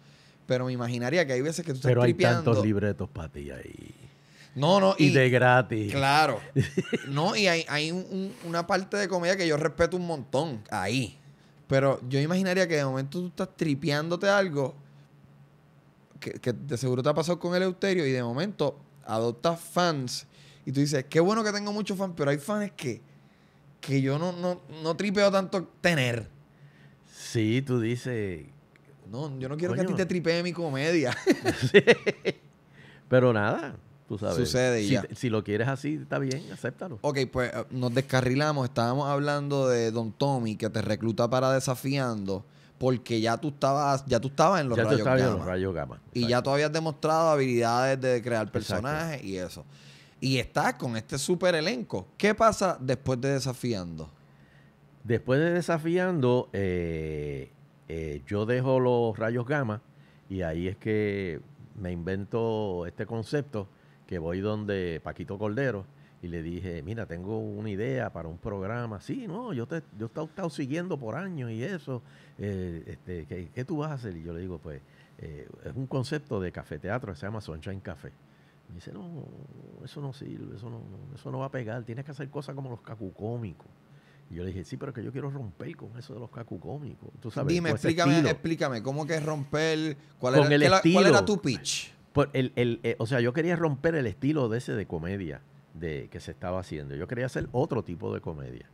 A: Pero me imaginaría que hay veces que tú estás Pero hay tantos
B: libretos para ti ahí. No, no. Y, de gratis. Claro.
A: no, y hay, una parte de comedia que yo respeto un montón ahí. Pero yo imaginaría que de momento tú estás tripeándote algo que, que de seguro te ha pasado con el Euterio y de momento adoptas fans y tú dices, qué bueno que tengo muchos fans, pero hay fans que que yo no, no, tripeo tanto tener.
B: Sí, tú dices. No,
A: yo no quiero que a ti te tripee mi comedia.
B: Pero nada, tú sabes. Sucede ya.
A: Si lo quieres así, está bien, acéptalo. Ok, pues eh, nos descarrilamos. Estábamos hablando de Don Tommy que te recluta para desafiando porque ya tú estabas ya tú estabas en los, rayos, Y ya tú habías demostrado habilidades de crear personajes
B: y eso. Y está con este super elenco. ¿Qué pasa después de Desafiando? Después de Desafiando, eh, eh, yo dejo los rayos Gama. y ahí es que me invento este concepto que voy donde Paquito Cordero y le dije, mira, tengo una idea para un programa. Sí, no, yo te yo he estado, siguiendo por años y eso. Eh, este, ¿qué, tú vas a hacer? Y yo le digo, pues, es un concepto de café teatro que se llama en Café. Me dice, no, eso no sirve, eso no, eso no va a pegar, tienes que hacer cosas como los cacucómicos. Y yo le dije, sí, pero que yo quiero romper con eso de los cacucómicos. ¿Tú sabes, Dime, explícame,
A: explícame, ¿cómo que romper? ¿Cuál, era, el estilo, ¿cuál era tu
B: pitch? Pues, eh, o sea, yo quería romper el estilo de ese de comedia de, que se estaba haciendo. Yo quería hacer otro tipo de comedia.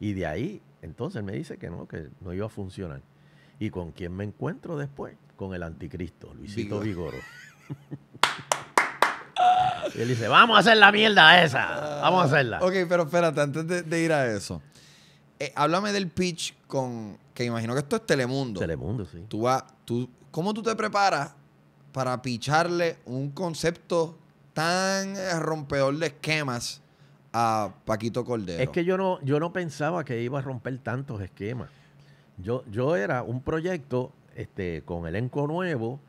B: Y de ahí, entonces me dice que no, que no iba a funcionar. ¿Y con quién me encuentro después? Con el anticristo, Luisito Vigoro. Y él dice, vamos a hacer la mierda esa. Vamos a hacerla. Ok,
A: pero espérate, antes de, ir a eso. Eh, háblame del pitch con. Que imagino que esto es Telemundo. Telemundo, sí. Tú tú, ¿Cómo tú te preparas para picharle un concepto tan rompedor
B: de esquemas a Paquito Cordero? Es que yo no, yo no pensaba que iba a romper tantos esquemas. Yo, yo era un proyecto este, con elenco nuevo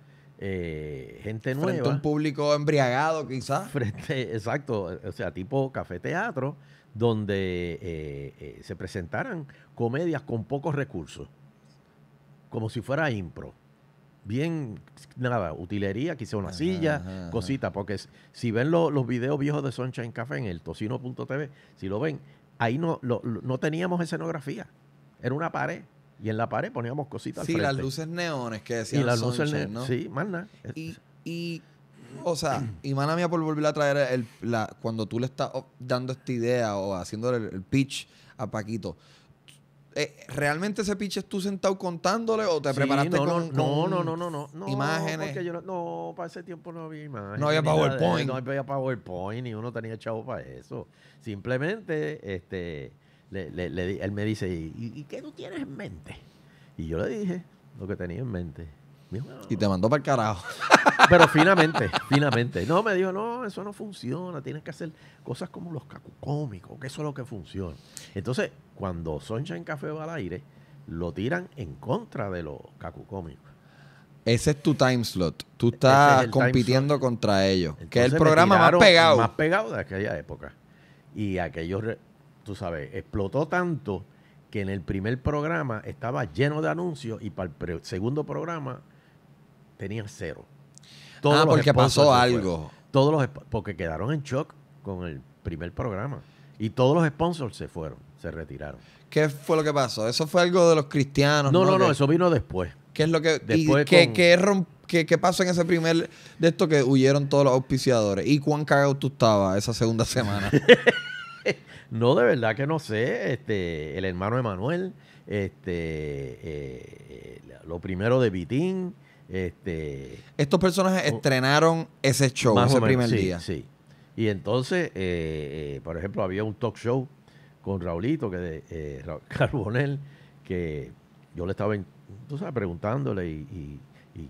B: eh, gente nueva. Frente un público embriagado, quizás. Frente, exacto, o sea, tipo café teatro, donde eh, eh, se presentaran comedias con pocos recursos, como si fuera impro. Bien, nada, utilería, quizá una silla, cositas cosita, porque si ven los videos viejos de Sunshine Café en el tocino.tv, si lo ven, ahí no, lo, no teníamos escenografía, era una pared y en la pared poníamos cositas. Sí, al las luces
A: neones que decían. Y las luces neones. ¿no? Sí, más nada. Y, o sea, y mana mía por volver a traer el, la, cuando tú le estás dando esta idea o haciendo el, pitch a Paquito. Eh, ¿Realmente ese pitch es tú sentado contándole o te preparaste con, no, no, no, no, no, no, imágenes?
B: Yo no, para ese tiempo no había imágenes. No había PowerPoint. no había PowerPoint ni uno tenía chavo para eso. Simplemente, este él me dice, ¿Y, qué tú tienes en mente? Y yo le dije lo que tenía en mente. Y te mandó para el carajo. Pero finamente, finamente. No, me dijo, no, eso no funciona. Tienes que hacer cosas como los cacucómicos, que eso es lo que funciona. Entonces, cuando en Café va al aire, lo tiran en contra de los cacucómicos. Ese es tu
A: time slot. Tú estás compitiendo contra ellos. que es el programa más pegado. Más
B: pegado de aquella época. Y aquellos tú sabes, explotó tanto que en el primer programa estaba lleno de anuncios y para el segundo programa tenía cero.
A: ah, porque pasó algo.
B: Todos los porque quedaron en shock con el primer programa. Y todos los sponsors se fueron, se retiraron. ¿Qué fue lo que
A: pasó? Eso fue algo de los cristianos. No, no, no, eso vino después. ¿Qué es lo que después ¿Qué, ¿Qué, pasó en ese primer de esto que huyeron todos los auspiciadores? ¿Y cuán cagado tú estabas esa segunda semana?
B: no, de verdad que no sé. Este, el hermano Emanuel, este, eh, eh, lo primero de Vitín. Este,
A: Estos personajes oh. estrenaron ese show, ese primer día. Sí.
B: Y entonces, eh, por ejemplo, había un talk show con Raulito, que de, Carbonel, que yo le estaba sabes, preguntándole y,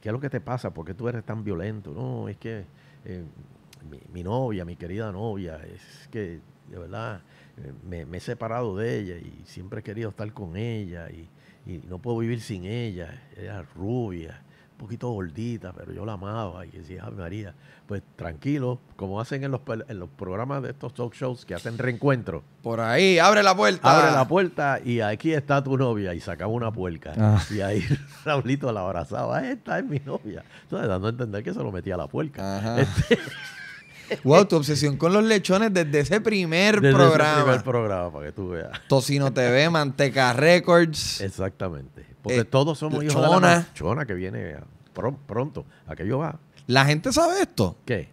B: qué es lo que te pasa, por qué tú eres tan violento. No, es que mi, mi novia, mi querida novia, es que de verdad, eh, me, he separado de ella y siempre he querido estar con ella y, no puedo vivir sin ella. Ella es rubia, un poquito gordita, pero yo la amaba y decía, María, pues tranquilo, como hacen en los, en los programas de estos talk shows que hacen reencuentro. Por ahí, abre la puerta. Abre la puerta y aquí está tu novia y sacaba una puerca. Ah. Y ahí Raulito la abrazaba, esta es mi novia. Entonces, dando a entender que se lo metía a la puerca. Este,
A: Wow, tu obsesión con los lechones desde ese primer programa. Ese primer programa, para que tú veas.
B: Tocino TV, Manteca Records. Exactamente. Porque eh, todos somos hijos chona. chona que viene pronto. Aquello va. ¿La gente sabe esto? ¿Qué?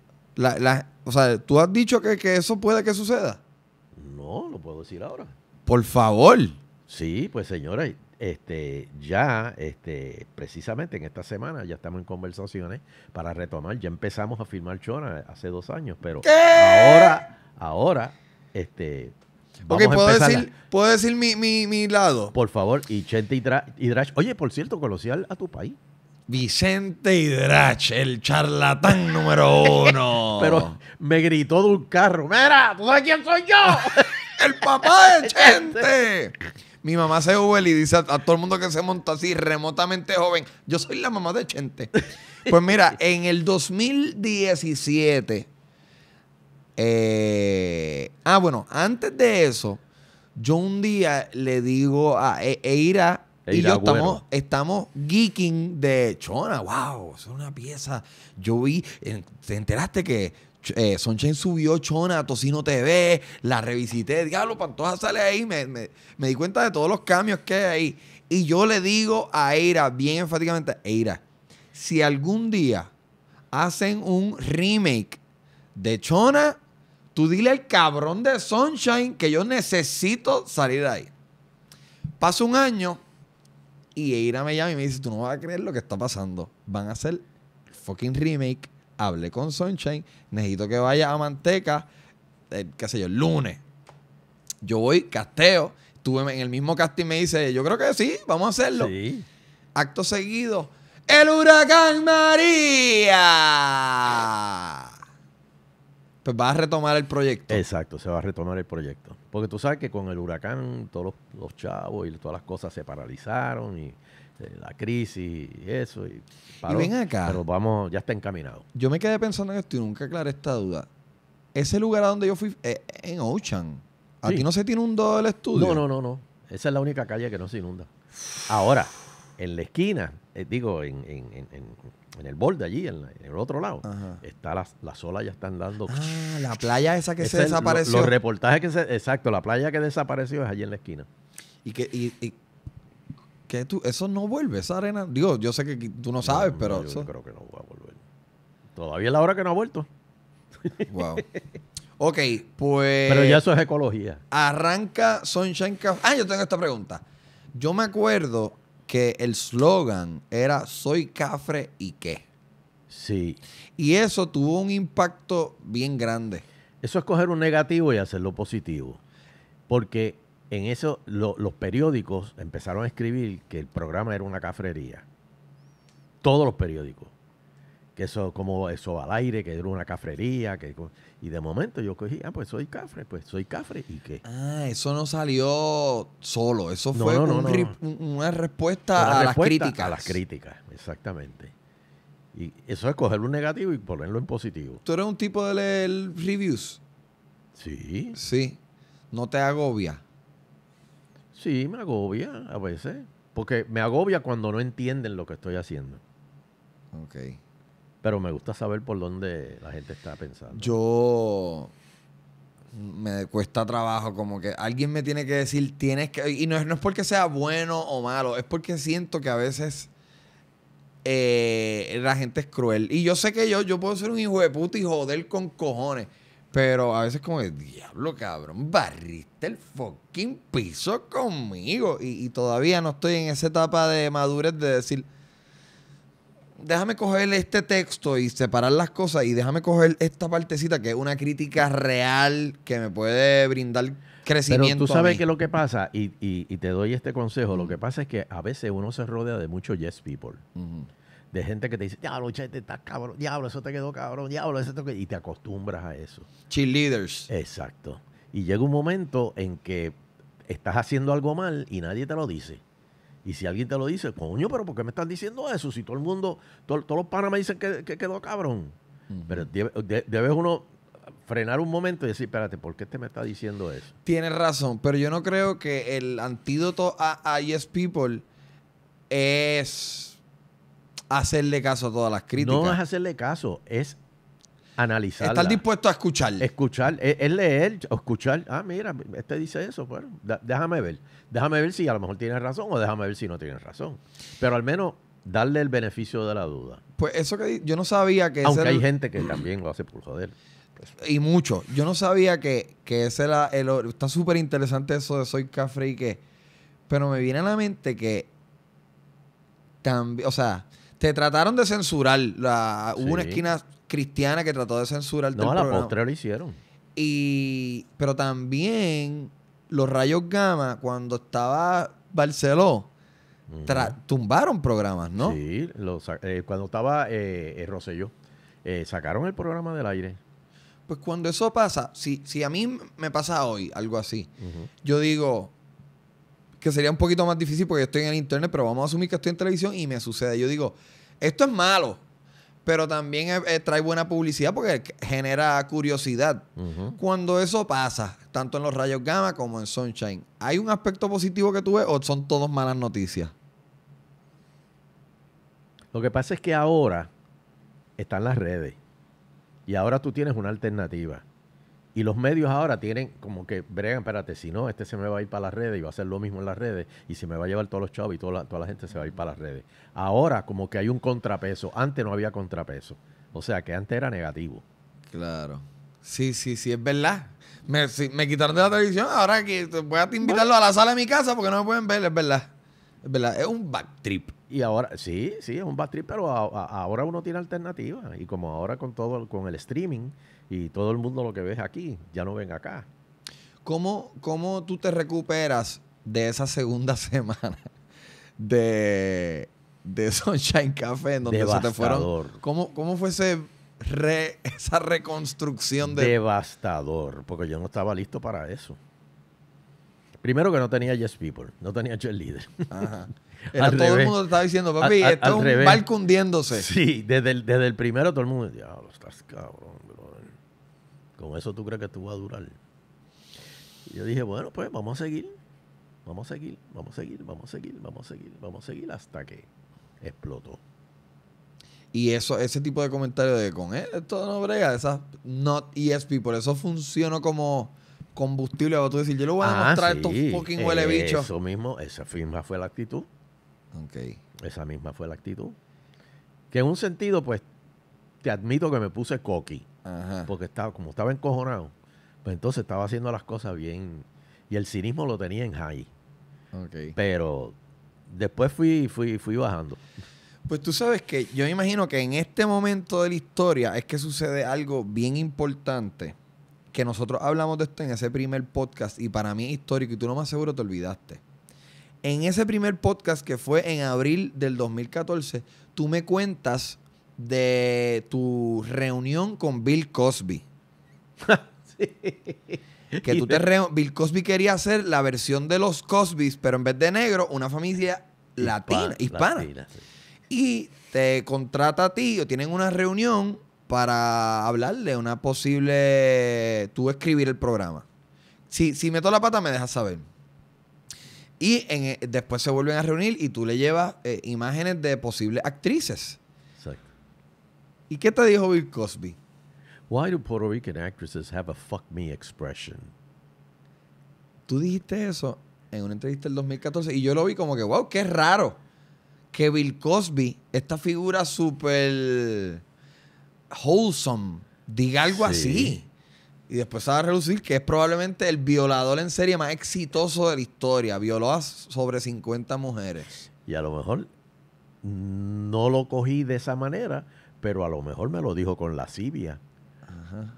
B: o sea, ¿tú has dicho que, que
A: eso puede que suceda?
B: No, lo puedo decir ahora. Por favor. Sí, pues señora, este, ya este, precisamente en esta semana ya estamos en conversaciones para retomar. Ya empezamos a firmar Chona hace dos años, pero ahora, ahora, este. ok, ¿puedo decir, ¿puedo decir mi, mi, mi, lado? Por favor, y Chente Hidrach. Oye, por cierto, conocí a tu país. Vicente Hidrach, el charlatán número uno. Pero me gritó de un carro. Mira, ¿tú sabes quién soy yo?
A: el papá de este, Chente. Mi mamá se Uber y dice a, todo el mundo que se monta así remotamente joven, yo soy la mamá de Chente. Pues mira, en el 2017, eh, ah bueno, antes de eso, yo un día le digo a e, Eira y yo estamos, estamos geeking de Chona. Wow, es una pieza. Yo vi, ¿te enteraste que eh, Sunshine subió Chona, a Tocino TV, la revisité, diablo, Pantoja sale ahí, me, di cuenta de todos los cambios que hay ahí. Y yo le digo a Eira, bien enfáticamente, Eira, si algún día hacen un remake de Chona, tú dile al cabrón de Sunshine que yo necesito salir de ahí. Pasa un año y Eira me llama y me dice, tú no vas a creer lo que está pasando. Van a hacer el fucking remake hablé con Sunshine, necesito que vaya a Manteca, eh, qué sé yo, el lunes. Yo voy, casteo, estuve en el mismo casting me dice, yo creo que sí, vamos a hacerlo. Acto seguido, el huracán
B: María. Pues va a retomar el proyecto. Exacto, se va a retomar el proyecto. Porque tú sabes que con el huracán todos los chavos y todas las cosas se paralizaron y este, la crisis y eso. Y, acá. Pero vamos, ya está encaminado.
A: Yo me quedé pensando en esto y nunca aclaré esta duda. Ese lugar a donde yo fui, eh, en Ocean. ¿Aquí no se tiene un el estudio? No, no, no, no.
B: Esa es la única calle que no se inunda. Ahora, en la esquina, eh, digo, en, en, el borde allí, en, el otro lado, está la sola ya están dando. Ah, la playa esa que se desapareció. los reportajes que se. Exacto, la playa que desapareció es allí en la esquina. Y que. y
A: tú, eso no vuelve, esa arena. Dios, yo sé que tú no sabes, pero. yo
B: creo que no va a volver. Todavía es la hora que no ha vuelto. Wow. Ok, pues. Pero ya eso es ecología.
A: Arranca Sunshine Café. Ah, yo tengo esta pregunta. Yo me acuerdo que el slogan era Soy Cafre y qué.
B: Sí. Y eso tuvo un impacto bien grande. Eso es coger un negativo y hacerlo positivo. Porque en eso los periódicos empezaron a escribir que el programa era una cafrería. Todos los periódicos. Que eso, como eso al aire, que era una cafrería. Que, y de momento yo cogí, ah, pues soy cafre, pues soy cafre. ¿Y qué? Ah, eso no salió solo. Eso fue una
A: respuesta a las críticas. A las
B: críticas, exactamente. Y eso es cogerlo un negativo y ponerlo en positivo. ¿Tú eres un tipo de reviews? Sí. Sí. No te agobia. Sí, me agobia a veces. Porque me agobia cuando no entienden lo que estoy haciendo. Ok. Pero me gusta saber por dónde la gente está pensando. Yo
A: me cuesta trabajo, como que alguien me tiene que decir, tienes que, y no, no es porque sea bueno o malo, es porque siento que a veces eh, la gente es cruel. Y yo sé que yo, yo puedo ser un hijo de puta y joder con cojones, pero a veces como, diablo, cabrón, barriste el fucking piso conmigo. Y, todavía no estoy en esa etapa de madurez de decir, déjame coger este texto y separar las cosas y déjame coger esta partecita que es una crítica real que me puede brindar crecimiento. Pero tú sabes que
B: lo que pasa, y, te doy este consejo, lo que pasa es que a veces uno se rodea de muchos yes people de gente que te dice, diablo, chete, estás cabrón, diablo, eso te quedó cabrón, diablo, eso te quedó... Y te acostumbras a eso. Cheerleaders. Exacto. Y llega un momento en que estás haciendo algo mal y nadie te lo dice. Y si alguien te lo dice, coño, pero ¿por qué me están diciendo eso? Si todo el mundo, todos los panas me dicen que, quedó cabrón. Pero debe, debes uno frenar un momento y decir, espérate, ¿por qué te este me está diciendo eso?
A: Tienes razón, pero yo no creo que el antídoto a, IS People es hacerle caso a todas las críticas. No es
B: hacerle caso, es analizar. Estar dispuesto a escuchar. Escuchar, es, leer o escuchar. Ah, mira, este dice eso. Bueno, déjame ver. Déjame ver si a lo mejor tiene razón o déjame ver si no tiene razón. Pero al menos darle el beneficio de la duda. Pues eso
A: que yo no sabía que... Aunque hay gente que también
B: lo hace por joder. Y mucho. Yo no sabía
A: que, que ese era Está súper interesante eso de soy cafre y que... Pero me viene a la mente que... También, o sea, te trataron de censurar. hubo una esquina cristiana que trató de censurar. No, a la postre lo hicieron. Y, pero también los rayos gamma, cuando estaba
B: Barceló, tumbaron programas, ¿no? Sí, eh, cuando estaba eh, eh, eh, sacaron el programa del aire. Pues cuando eso pasa, si,
A: si a mí me pasa hoy algo así, yo digo, que sería un poquito más difícil porque estoy en el internet, pero vamos a asumir que estoy en televisión y me sucede. Yo digo, esto es malo, pero también eh, trae buena publicidad porque genera curiosidad. Cuando eso pasa, tanto en los rayos gamma como en Sunshine, ¿hay un aspecto positivo que tú ves o son
B: todos malas noticias? Lo que pasa es que ahora están las redes y ahora tú tienes una alternativa. Y los medios ahora tienen como que bregan, espérate, si no, este se me va a ir para las redes y va a hacer lo mismo en las redes y se me va a llevar todos los chavos y toda la, gente se va a ir para las redes. Ahora como que hay un contrapeso. Antes no había contrapeso. O sea que antes era negativo. Claro. Sí, sí, sí, es verdad.
A: Me, me quitaron de la televisión, ahora que voy a
B: invitarlo a la sala de mi casa porque no me pueden ver, es verdad. Es verdad, es un back trip. Y ahora, sí, sí, es un bad pero ahora uno tiene alternativa. Y como ahora con todo, con el streaming y todo el mundo lo que ves aquí, ya no ven acá.
A: ¿Cómo, cómo tú te recuperas de esa segunda semana de, de Sunshine Café en donde se te fueron? ¿Cómo, cómo fue esa
B: reconstrucción de... Devastador, porque yo no estaba listo para eso. Primero que no tenía Yes People, no tenía el Líder. Ajá. todo el mundo te estaba diciendo, papi, esto es un barco Sí, desde el, desde el primero todo el mundo, diablo, estás cabrón, Con eso tú crees que tú vas a durar. Y yo dije, bueno, pues vamos a seguir, vamos a seguir, vamos a seguir, vamos a seguir, vamos a seguir, vamos a seguir hasta que explotó. Y eso,
A: ese tipo de comentario de con él, esto no brega, esas not ESP, por eso funciona como combustible tú decir, yo le voy a ah, mostrar fucking huele eh, bicho. Eso
B: mismo, esa firma fue la actitud. Okay. Esa misma fue la actitud. Que en un sentido, pues, te admito que me puse coqui. Porque estaba, como estaba encojonado, pues entonces estaba haciendo las cosas bien. Y el cinismo lo tenía en high. Pero después fui, fui, fui bajando. Pues tú sabes que yo me imagino que en
A: este momento de la historia es que sucede algo bien importante que nosotros hablamos de esto en ese primer podcast y para mí es histórico y tú no más seguro te olvidaste en ese primer podcast que fue en abril del 2014, tú me cuentas de tu reunión con Bill Cosby. Que tú te Bill Cosby quería hacer la versión de los Cosbys, pero en vez de negro, una familia latina, hispana. Y te contrata a ti o tienen una reunión para hablar de una posible... Tú escribir el programa. Si, si meto la pata, me dejas saber. Y eh, después se vuelven a reunir y tú le llevas eh, imágenes de posibles actrices. Exacto. ¿Y qué te dijo Bill Cosby? Why do Puerto Rican actresses have a fuck me expression? Tú dijiste eso en una entrevista del 2014 y yo lo vi como que, wow, qué raro que Bill Cosby, esta figura súper wholesome, diga algo así y después sabes a relucir que es probablemente el violador en serie más exitoso de la historia. Violó a sobre 50 mujeres.
B: Y a lo mejor no lo cogí de esa manera, pero a lo mejor me lo dijo con lascivia. Ajá.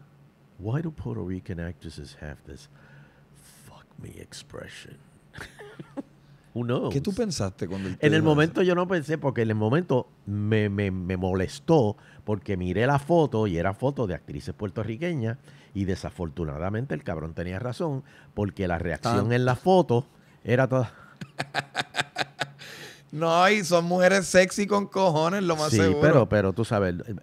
B: Why do Puerto Rican have this fuck me expression? ¿Qué tú pensaste cuando En el momento yo no pensé, porque en el momento me, me molestó, porque miré la foto y era foto de actrices puertorriqueñas y desafortunadamente el cabrón tenía razón, porque la reacción en la foto era toda.
A: no, y son mujeres sexy con cojones, lo más seguro. Sí, pero,
B: pero tú sabes. Eh,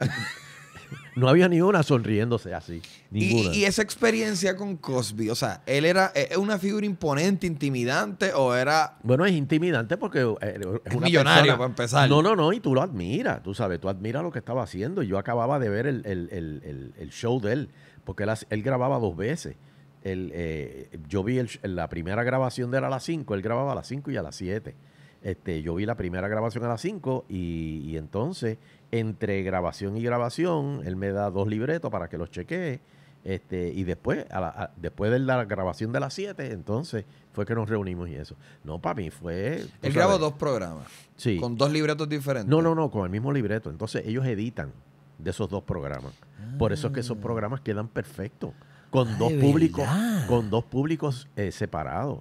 B: no había ni una sonriéndose así. Y,
A: esa experiencia con
B: Cosby, o sea, él era eh, una figura imponente, intimidante o era. Bueno, es intimidante porque eh, es, un millonario para empezar. No, no, no, y tú lo admiras, tú sabes, tú admiras lo que estaba haciendo. Yo acababa de ver el, el, el, el show de él porque él, grababa dos veces. Eh, yo vi la primera grabación de él a las 5, él grababa a las 5 y a las 7. Este, yo vi la primera grabación a las 5 y, entonces entre grabación y grabación él me da dos libretos para que los chequee este, y después a después de la grabación de las 7 entonces fue que nos reunimos y eso no para mí fue él grabó dos programas sí. con dos libretos diferentes no no no con el mismo libreto entonces ellos editan de esos dos programas. Por eso es que esos ah. programas quedan perfectos. Con dos públicos, con dos públicos eh, separados.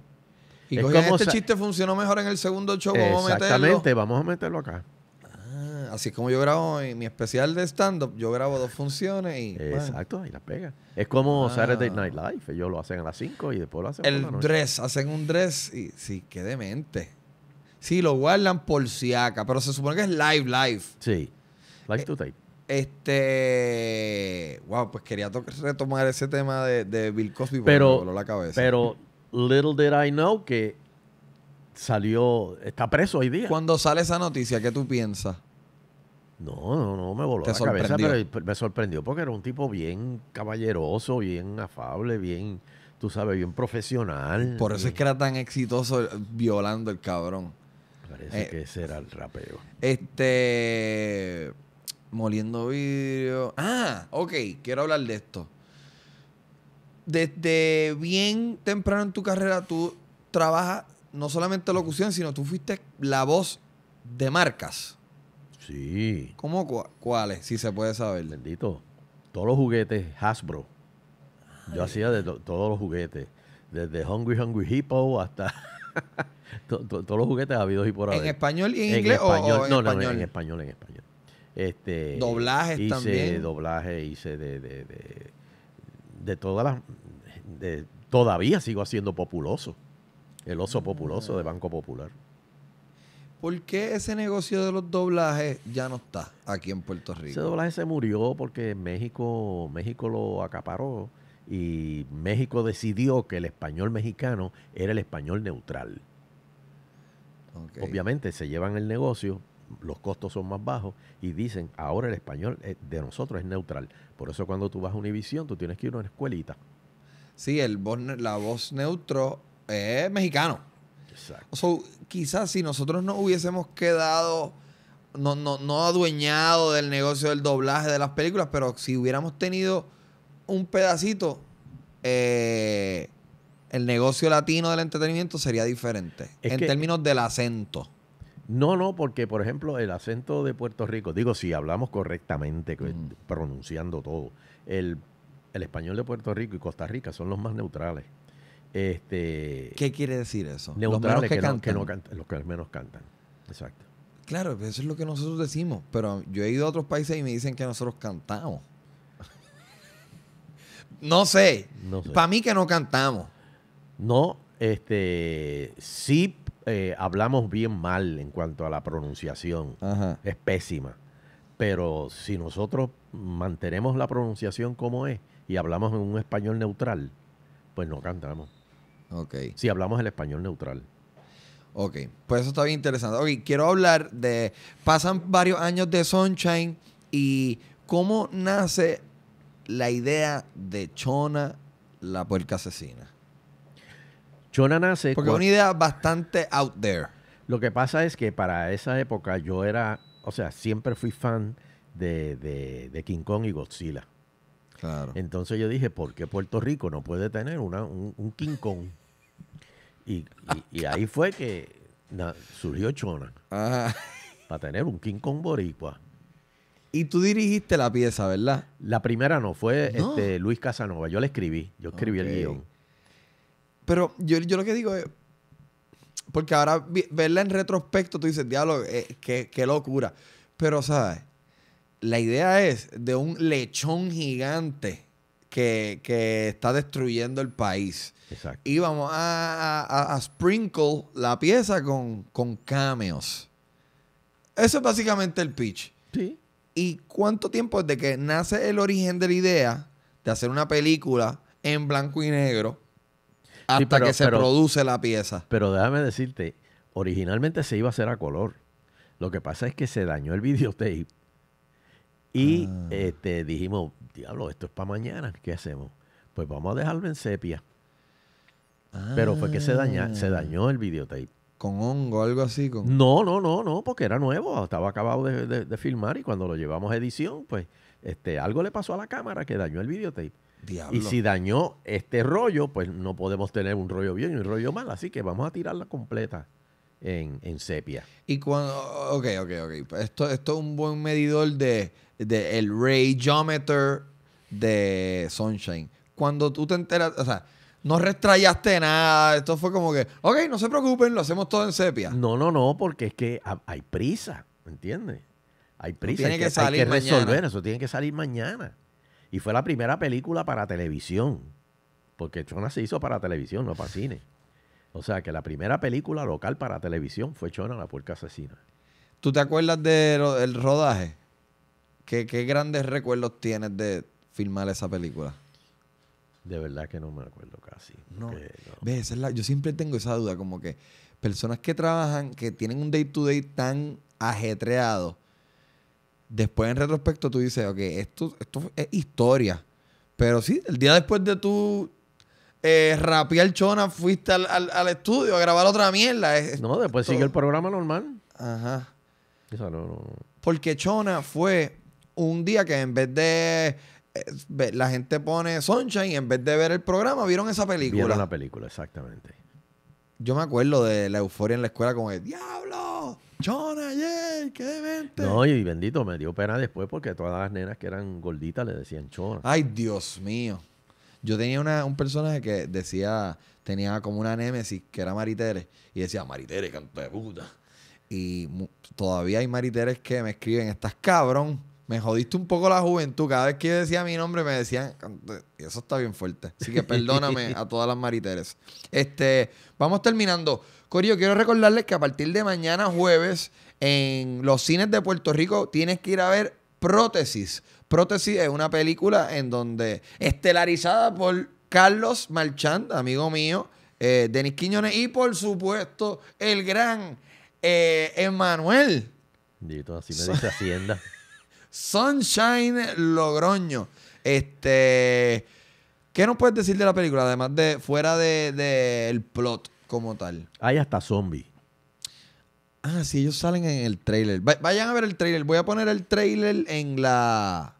B: Y este chiste
A: funcionó mejor en el segundo show. Vamos exactamente,
B: vamos a meterlo acá. Ah, así como yo grabo en mi especial de stand-up, yo grabo dos funciones y. Exacto, y las pega. Es como ah. Saturday Night Live. Ellos lo hacen a las 5 y después lo hacen El por dress,
A: hacen un dress y. Sí, qué demente. Sí, lo guardan por si acá pero se supone que es live, live. Sí, live eh, to tape. Este. Wow, pues quería retomar ese tema de, de Bill Cosby, pero me la cabeza. Pero,
B: little did I know que salió.
A: Está preso hoy día. Cuando sale esa noticia, ¿qué tú piensas?
B: No, no, no, me voló la cabeza, me sorprendió porque era un tipo bien caballeroso, bien afable, bien, tú sabes, bien profesional. Por eso es que era tan exitoso violando el cabrón.
A: Parece eh, que ese era el rapeo. Este. Moliendo vidrio. Ah, ok, quiero hablar de esto. Desde bien temprano en tu carrera, tú trabajas no solamente locución, sino tú fuiste la voz de marcas. Sí. ¿Cómo cuáles? Si
B: se puede saber. Bendito. Todos los juguetes Hasbro. Yo hacía de todos los juguetes. Desde Hungry Hungry Hippo hasta. todos los juguetes habidos y por ahí. ¿En español y en, inglés? no, no, en español, en español. Este, Doblajes también. Doblaje, hice de, de, de, todas las. De, todavía sigo haciendo populoso. El oso ah. populoso de Banco Popular.
A: ¿Por qué ese negocio de los doblajes ya no está aquí en Puerto Rico? Ese
B: doblaje se murió porque México, México lo acaparó y México decidió que el español mexicano era el español neutral. Obviamente se llevan el negocio, los costos son más bajos y dicen, ahora el español de nosotros es neutral. Por eso cuando tú vas a Univision tú tienes que ir a una escuelita. Sí, el la voz neutro es mexicano. Exacto. quizás
A: si nosotros no hubiésemos quedado, no, no, no adueñado del negocio del doblaje de las películas, pero si hubiéramos tenido un pedacito, eh, el negocio latino del entretenimiento sería diferente en términos del
B: acento. No, no, porque por ejemplo el acento de Puerto Rico, digo, si hablamos correctamente, mm. pronunciando todo, el, español de Puerto Rico y Costa Rica son los más neutrales. Este, ¿Qué quiere decir eso? Neutrales los que, cantan. que menos cantan. Exacto.
A: Claro, eso es lo que nosotros decimos, pero yo he ido a otros países y me dicen que nosotros cantamos.
B: no sé. No sé. Para mí que no cantamos. No, este, sí, eh, hablamos bien mal en cuanto a la pronunciación. Es pésima. Pero si nosotros mantenemos la pronunciación como es y hablamos en un español neutral, pues no cantamos. Ok. Si hablamos el español neutral. Ok, pues
A: eso está bien interesante. Ok, quiero hablar de. Pasan varios años de Sunshine y cómo nace la idea de Chona, la puerca asesina.
B: Chona nace. Porque es una idea bastante out there. Lo que pasa es que para esa época yo era, o sea, siempre fui fan de, King Kong y Godzilla. Claro. Entonces yo dije, ¿por qué Puerto Rico no puede tener una, un, King Kong? Y, ahí fue que surgió Chona. Ajá. Para tener un King Kong boricua. Y tú dirigiste la pieza, ¿verdad? La primera no, fue este, Luis Casanova. Yo le escribí, yo escribí el guión. Pero yo, lo que digo es. Porque ahora verla en
A: retrospecto, tú dices, diablo, eh, qué, locura. Pero, ¿sabes? La idea es de un lechón gigante. Que, está destruyendo el país. Exacto. Y vamos a, sprinkle la pieza con, con, cameos. ese es básicamente el pitch. Sí. ¿Y cuánto tiempo desde que nace el origen de la idea de hacer una película en blanco y negro
B: hasta que se produce la pieza. Pero déjame decirte, originalmente se iba a hacer a color. Lo que pasa es que se dañó el videotape y ah. este, dijimos, diablo, esto es para mañana, ¿qué hacemos? Pues vamos a dejarlo en sepia. Pero fue que se, daña, se ah. dañó el videotape. ¿Con hongo, algo así? Con... No, no, no, no, porque era nuevo, estaba acabado de, filmar y cuando lo llevamos a edición, pues este, algo le pasó a la cámara que dañó el videotape. Y si dañó este rollo, pues no podemos tener un rollo bien y un rollo mal. Así que vamos a tirarla completa en, en sepia. Y cuando. Ok, ok, ok. Esto, esto es un buen medidor de, de
A: el rayometer de Sunshine. Cuando tú te enteras. O sea, no restrayaste nada. Esto fue como que. Ok, no se preocupen, lo hacemos todo en sepia. No, no,
B: no, porque es que hay prisa. ¿Me entiendes? Hay prisa. que, resolver eso. Tiene que salir mañana. Y fue la primera película para televisión, porque Chona se hizo para televisión, no para cine. O sea que la primera película local para televisión fue Chona la puerca asesina. ¿Tú te acuerdas del rodaje? ¿Qué,
A: grandes recuerdos tienes de filmar esa película? De verdad que no me acuerdo
B: casi. No.
A: yo siempre tengo esa duda, como que personas que trabajan, que tienen un day to -day tan ajetreado, después en retrospecto tú dices, ok, esto, esto es historia. Pero sí, el día después de tu eh, rapear chona, fuiste al, estudio a grabar otra mierda. no, después sigue el programa normal. Ajá. Eso no, Porque chona fue un día que en vez de eh, la gente pone Sunshine y en vez de ver el programa vieron
B: esa película. Vieron la película, exactamente. Yo me acuerdo de la euforia en la escuela como el
A: diablo
B: Chona, yeah qué demente. No, y bendito, me dio pena después porque todas las nenas que eran gorditas le decían Chona. Ay, Dios mío. Yo tenía una, un personaje
A: que decía, tenía como una némesis que era Maritere. Y decía, Maritere, canto de puta. Y todavía hay Mariteres que me escriben, estás cabrón me jodiste un poco la juventud. Cada vez que decía mi nombre me decían, eso está bien fuerte. Así que perdóname a todas las mariteres. Este, vamos terminando. Corio, quiero recordarles que a partir de mañana jueves en los cines de Puerto Rico tienes que ir a ver Prótesis. Prótesis es una película en donde estelarizada por Carlos Marchand, amigo mío, eh, Denis Quiñones y por supuesto el gran Emanuel. Eh,
B: Dito, así me dice Hacienda.
A: Sunshine Logroño. Este. ¿Qué nos puedes decir de la película? Además de fuera del de, plot como tal.
B: Hay hasta zombies. Ah, sí, ellos salen en el trailer. Vayan
A: a ver el trailer. Voy a poner el trailer en la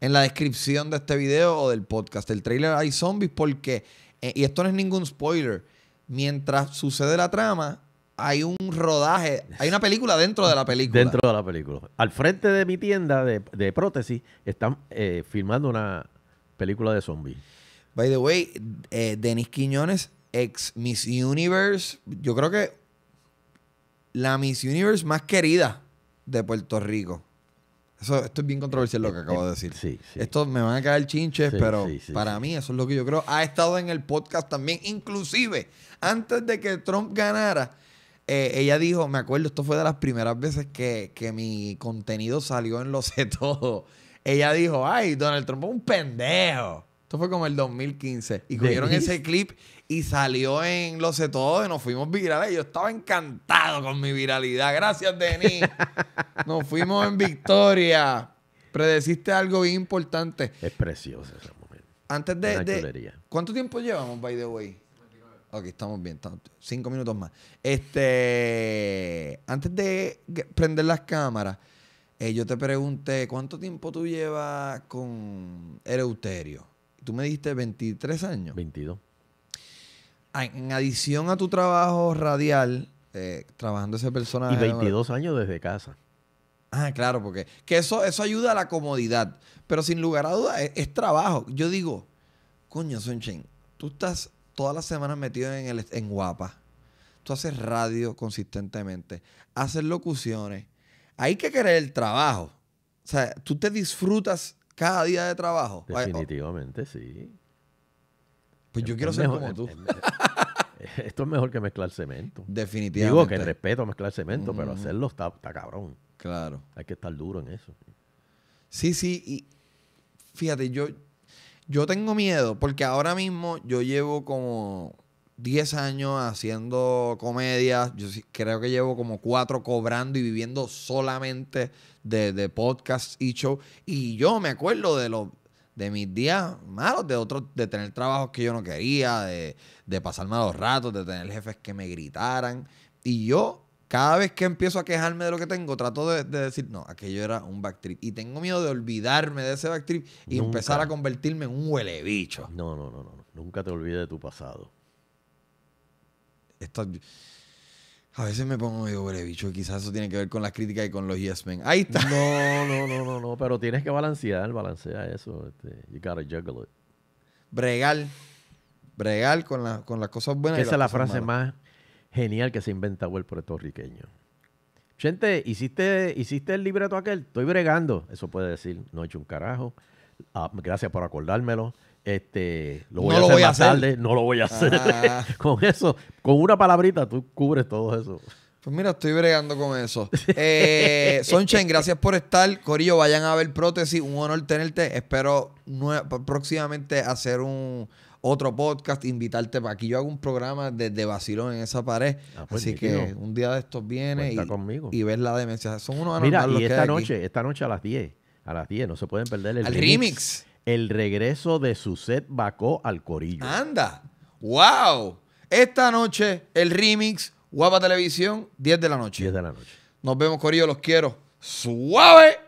A: en la descripción de este video o del podcast. El trailer hay zombies porque, eh, y esto no es ningún spoiler, mientras sucede la trama, hay un rodaje, hay una
B: película dentro de la película. Dentro de la película. Al frente de mi tienda de, prótesis están eh, filmando una película de zombies. By the way,
A: eh, Denis Quiñones, ex Miss Universe, yo creo que la Miss Universe más querida de Puerto Rico. Eso, esto es bien controversial lo que acabo de decir. Sí, Esto me van a caer chinches, pero para mí eso es lo que yo creo. Ha estado en el podcast también, inclusive antes de que Trump ganara eh, ella dijo, me acuerdo, esto fue de las primeras veces que, mi contenido salió en lo sé todo. Ella dijo, ay, Donald Trump es un pendejo. Esto fue como el 2015. Y cogieron ese clip y salió en Lo sé todo y nos fuimos virales. Yo estaba encantado con mi viralidad. Gracias, Denis. Nos fuimos en victoria. Predeciste algo importante. Es precioso ese momento. Antes de... de ¿Cuánto tiempo llevamos, by the way? Ok, estamos bien. cinco minutos más. Este, antes de prender las cámaras, eh, yo te pregunté cuánto tiempo tú llevas con Ereuterio? Tú me diste 23 años. 22. Ah, en adición a tu trabajo radial, eh, trabajando ese personaje. Y 22 años desde casa. Ah, claro, porque que eso, eso ayuda a la comodidad. Pero sin lugar a dudas, es, trabajo. Yo digo, coño, Sunshine, tú estás todas las semanas metido en, el, en guapa. Tú haces radio consistentemente, haces locuciones. Hay que querer el trabajo. O sea, tú te disfrutas cada día de trabajo.
B: Oh. Definitivamente, sí. Pues yo quiero ser como tú. esto es mejor que mezclar cemento. Definitivamente. Digo que respeto mezclar cemento, pero hacerlo está, está, cabrón. Claro. Hay que estar duro en eso. Sí,
A: sí. Y fíjate, yo, yo tengo miedo porque ahora mismo yo llevo como 10 años haciendo comedias. Yo creo que llevo como 4 cobrando y viviendo solamente de, de podcast y show. Y yo me acuerdo de los de mis días malos, de otros, de tener trabajos que yo no quería, de, de pasar malos ratos, de tener jefes que me gritaran. Y yo cada vez que empiezo a quejarme de lo que tengo, trato de, decir, no, aquello era un trip. Y tengo miedo de olvidarme de ese trip y empezar a convertirme en un huele
B: bicho. No, no, no, no. Nunca te olvides
A: de tu pasado. a veces me pongo medio
B: huele bicho. Quizás eso tiene que ver con las críticas y con los yes men. Ahí está. No, no, no, no, no. Pero tienes que balancear, balancear eso. Este, you gotta juggle it. Bregar bregar con, con las cosas buenas. Esa es la frase más genial que se inventa el puertorriqueño. Gente, ¿hiciste, ¿hiciste el libreto aquel? Estoy bregando. Eso puede decir, no he hecho un carajo. Ah, gracias por acordármelo. Este, voy no a lo voy a hacer. No lo voy a hacer. Ah. con eso, con una palabrita, tú cubres todo eso.
A: Pues mira, estoy bregando con eso. Eh, Sonchen, gracias por estar. Corillo, vayan a ver prótesis. Un honor tenerte. Espero próximamente hacer un, otro podcast, invitarte para aquí. Yo hago un programa desde vacilón en esa pared. Ah, pues, así que un día de estos
B: viene y, conmigo. y ves la demencia. Son unos Mira, y esta noche, esta noche a las 10, a las 10, no se pueden perder el, remix. El regreso de set Bacó al Corillo. Anda,
A: wow. Esta noche el remix, Guapa Televisión, 10 de la noche. 10 de la noche. Nos vemos, Corillo, los quiero. Suave.